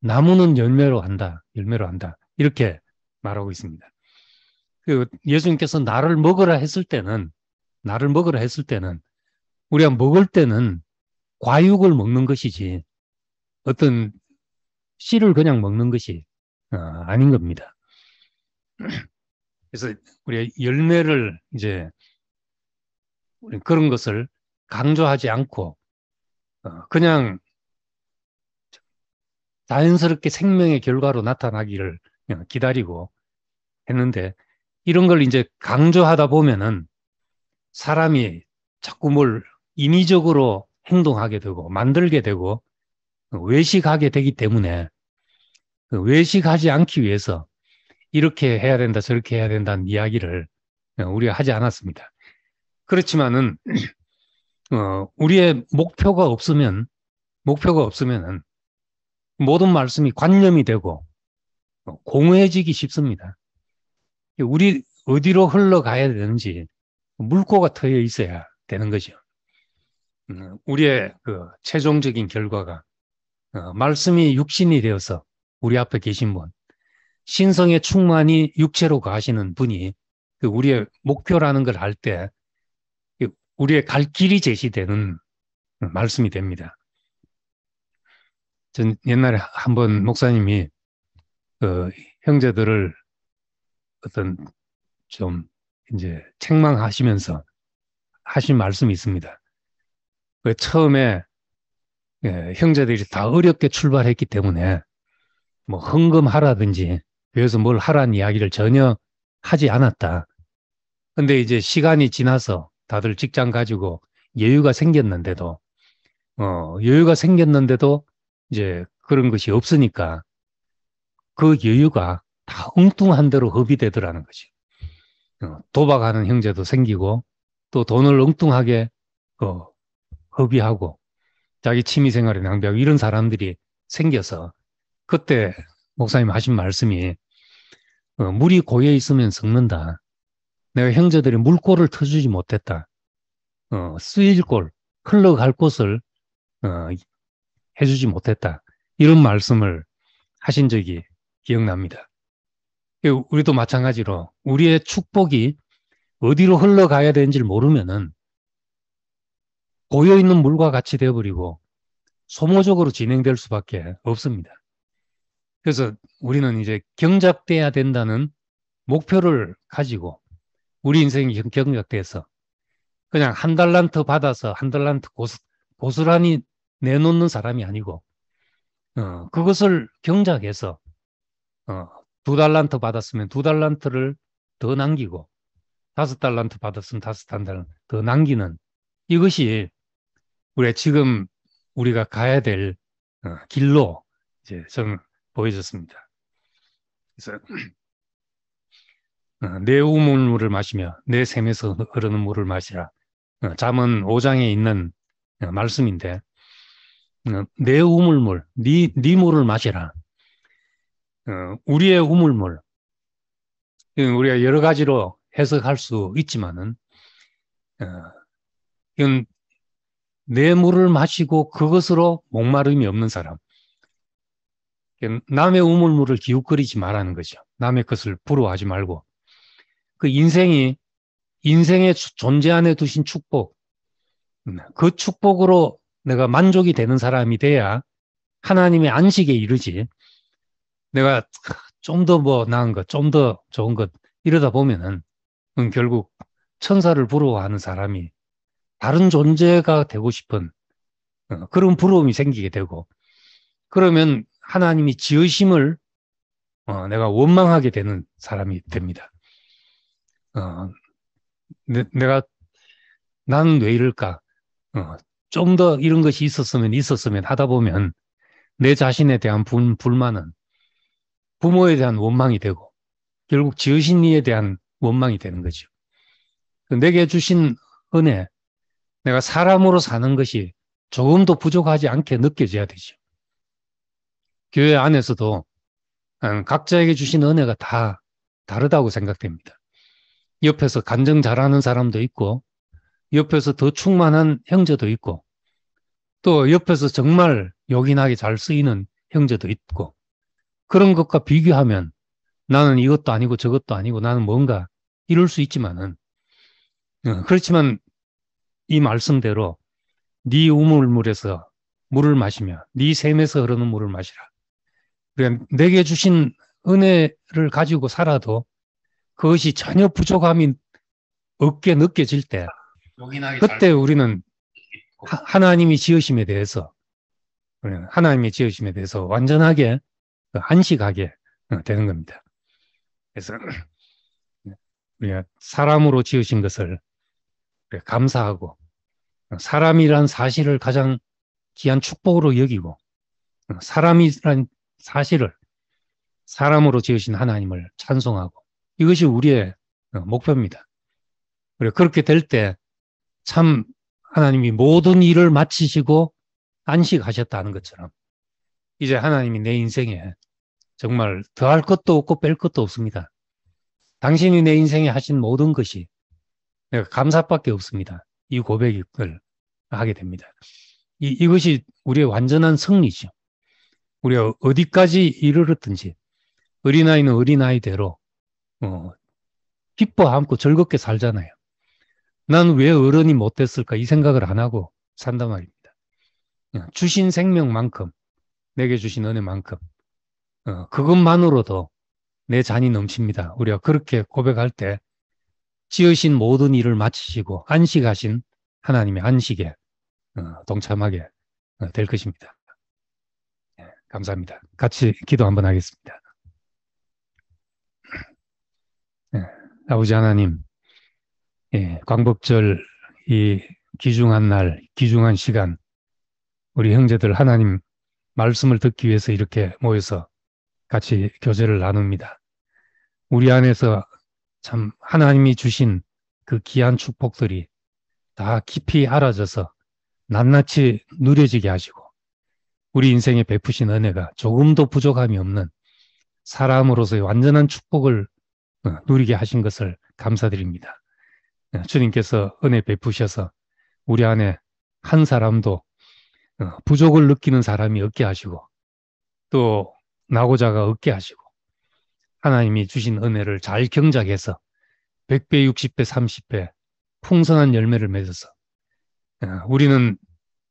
나무는 열매로 한다. 열매로 한다. 이렇게 말하고 있습니다. 그 예수님께서 나를 먹으라 했을 때는 나를 먹으라 했을 때는 우리가 먹을 때는 과육을 먹는 것이지 어떤 씨를 그냥 먹는 것이 어, 아닌 겁니다. 그래서 우리가 열매를 이제 그런 것을 강조하지 않고 어, 그냥 자연스럽게 생명의 결과로 나타나기를 기다리고 했는데 이런 걸 이제 강조하다 보면은 사람이 자꾸 뭘 인위적으로 행동하게 되고 만들게 되고 어, 외식하게 되기 때문에 그 외식하지 않기 위해서 이렇게 해야 된다 저렇게 해야 된다는 이야기를 어, 우리가 하지 않았습니다. 그렇지만은 어, 우리의 목표가 없으면 목표가 없으면 모든 말씀이 관념이 되고 어, 공허해지기 쉽습니다. 우리 어디로 흘러가야 되는지 물꼬가 터여 있어야 되는 거죠. 음, 우리의 그 최종적인 결과가 어, 말씀이 육신이 되어서 우리 앞에 계신 분, 신성의 충만이 육체로 가시는 분이 그 우리의 목표라는 걸알때 우리의 갈 길이 제시되는 말씀이 됩니다. 전 옛날에 한 번 목사님이 그 형제들을 어떤 좀 이제 책망하시면서 하신 말씀이 있습니다. 그 처음에 예, 형제들이 다 어렵게 출발했기 때문에 뭐 헌금하라든지 그래서 뭘 하라는 이야기를 전혀 하지 않았다. 근데 이제 시간이 지나서 다들 직장 가지고 여유가 생겼는데도 어, 여유가 생겼는데도 이제 그런 것이 없으니까 그 여유가 다 엉뚱한 대로 흡이 되더라는거죠 어, 도박하는 형제도 생기고 또 돈을 엉뚱하게 어, 허비하고 자기 취미 생활에 낭비하고 이런 사람들이 생겨서 그때 목사님 하신 말씀이 어, 물이 고여 있으면 썩는다. 내가 형제들이 물꼬를 터주지 못했다. 어, 쓰일 골, 흘러갈 곳을 어, 해주지 못했다. 이런 말씀을 하신 적이 기억납니다. 예, 우리도 마찬가지로 우리의 축복이 어디로 흘러가야 되는지를 모르면은 고여 있는 물과 같이 되어버리고 소모적으로 진행될 수밖에 없습니다. 그래서 우리는 이제 경작돼야 된다는 목표를 가지고 우리 인생 경력대에서 그냥 한 달란트 받아서 한 달란트 고스, 고스란히 내놓는 사람이 아니고 어, 그것을 경작해서 어, 두 달란트 받았으면 두 달란트를 더 남기고 다섯 달란트 받았으면 다섯 달란트 더 남기는 이것이 우리 지금 우리가 가야 될 어, 길로 이제 저 보여졌습니다. 그래서 어, 내 우물물을 마시며 내 샘에서 흐르는 물을 마시라. 어, 잠은 5장에 있는 어, 말씀인데 내 우물물, 네, 네 물을 마시라. 우리의 우물물. 우리가 여러 가지로 해석할 수 있지만은 이건 내 물을 마시고 그것으로 목마름이 없는 사람. 남의 우물물을 기웃거리지 말라는 거죠. 남의 것을 부러워하지 말고 그 인생이 인생의 존재 안에 두신 축복, 음, 그 축복으로 내가 만족이 되는 사람이 돼야 하나님의 안식에 이르지. 내가 좀 더 뭐 나은 것, 좀 더 좋은 것 이러다 보면은 음, 결국 천사를 부러워하는 사람이 다른 존재가 되고 싶은 어, 그런 부러움이 생기게 되고 그러면 하나님이 지으심을 어, 내가 원망하게 되는 사람이 됩니다. 어, 내, 내가 나는 왜 이럴까? 어, 좀 더 이런 것이 있었으면 있었으면 하다 보면 내 자신에 대한 불, 불만은 부모에 대한 원망이 되고 결국 지으신 이에 대한 원망이 되는 거죠. 그 내게 주신 은혜, 내가 사람으로 사는 것이 조금도 부족하지 않게 느껴져야 되죠. 교회 안에서도 음, 각자에게 주신 은혜가 다 다르다고 생각됩니다. 옆에서 감정 잘하는 사람도 있고 옆에서 더 충만한 형제도 있고 또 옆에서 정말 요긴하게 잘 쓰이는 형제도 있고 그런 것과 비교하면 나는 이것도 아니고 저것도 아니고 나는 뭔가 이럴 수 있지만은 어, 그렇지만 이 말씀대로 네 우물물에서 물을 마시며 네 샘에서 흐르는 물을 마시라. 그러니까 내게 주신 은혜를 가지고 살아도 그것이 전혀 부족함이 없게 느껴질 때 그때 우리는 하나님이 지으심에 대해서 하나님이 지으심에 대해서 완전하게 그 한식하게 어, 되는 겁니다. 그래서 우리가 사람으로 지으신 것을 감사하고 어, 사람이란 사실을 가장 귀한 축복으로 여기고 어, 사람이란 사실을 사람으로 지으신 하나님을 찬송하고 이것이 우리의 어, 목표입니다. 그리고 그렇게 될 때 참 하나님이 모든 일을 마치시고 안식하셨다는 것처럼 이제 하나님이 내 인생에 정말 더할 것도 없고 뺄 것도 없습니다. 당신이 내 인생에 하신 모든 것이 내가 감사밖에 없습니다. 이 고백을 하게 됩니다. 이, 이것이 우리의 완전한 승리죠. 우리가 어디까지 이르렀든지 어린아이는 어린아이대로 어, 기뻐 안고 즐겁게 살잖아요. 난 왜 어른이 못 됐을까 이 생각을 안 하고 산단 말입니다. 어, 주신 생명만큼 내게 주신 은혜만큼 어, 그것만으로도 내 잔이 넘칩니다. 우리가 그렇게 고백할 때 지으신 모든 일을 마치시고 안식하신 하나님의 안식에 어, 동참하게 어, 될 것입니다. 예, 감사합니다. 같이 기도 한번 하겠습니다. 아버지 하나님, 예, 광복절 이 귀중한 날, 귀중한 시간, 우리 형제들 하나님 말씀을 듣기 위해서 이렇게 모여서 같이 교제를 나눕니다. 우리 안에서 참 하나님이 주신 그 귀한 축복들이 다 깊이 알아져서 낱낱이 누려지게 하시고 우리 인생에 베푸신 은혜가 조금도 부족함이 없는 사람으로서의 완전한 축복을 어, 누리게 하신 것을 감사드립니다. 어, 주님께서 은혜 베푸셔서 우리 안에 한 사람도 어, 부족을 느끼는 사람이 없게 하시고 또 나고자가 없게 하시고 하나님이 주신 은혜를 잘 경작해서 100배, 60배, 30배 풍성한 열매를 맺어서 우리는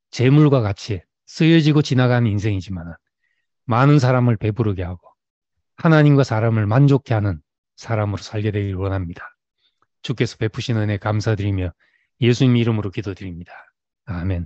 재물과 같이 쓰여지고 지나가는 인생이지만 많은 사람을 배부르게 하고 하나님과 사람을 만족케 하는 사람으로 살게 되길 원합니다. 주께서 베푸신 은혜 감사드리며 예수님 이름으로 기도드립니다. 아멘.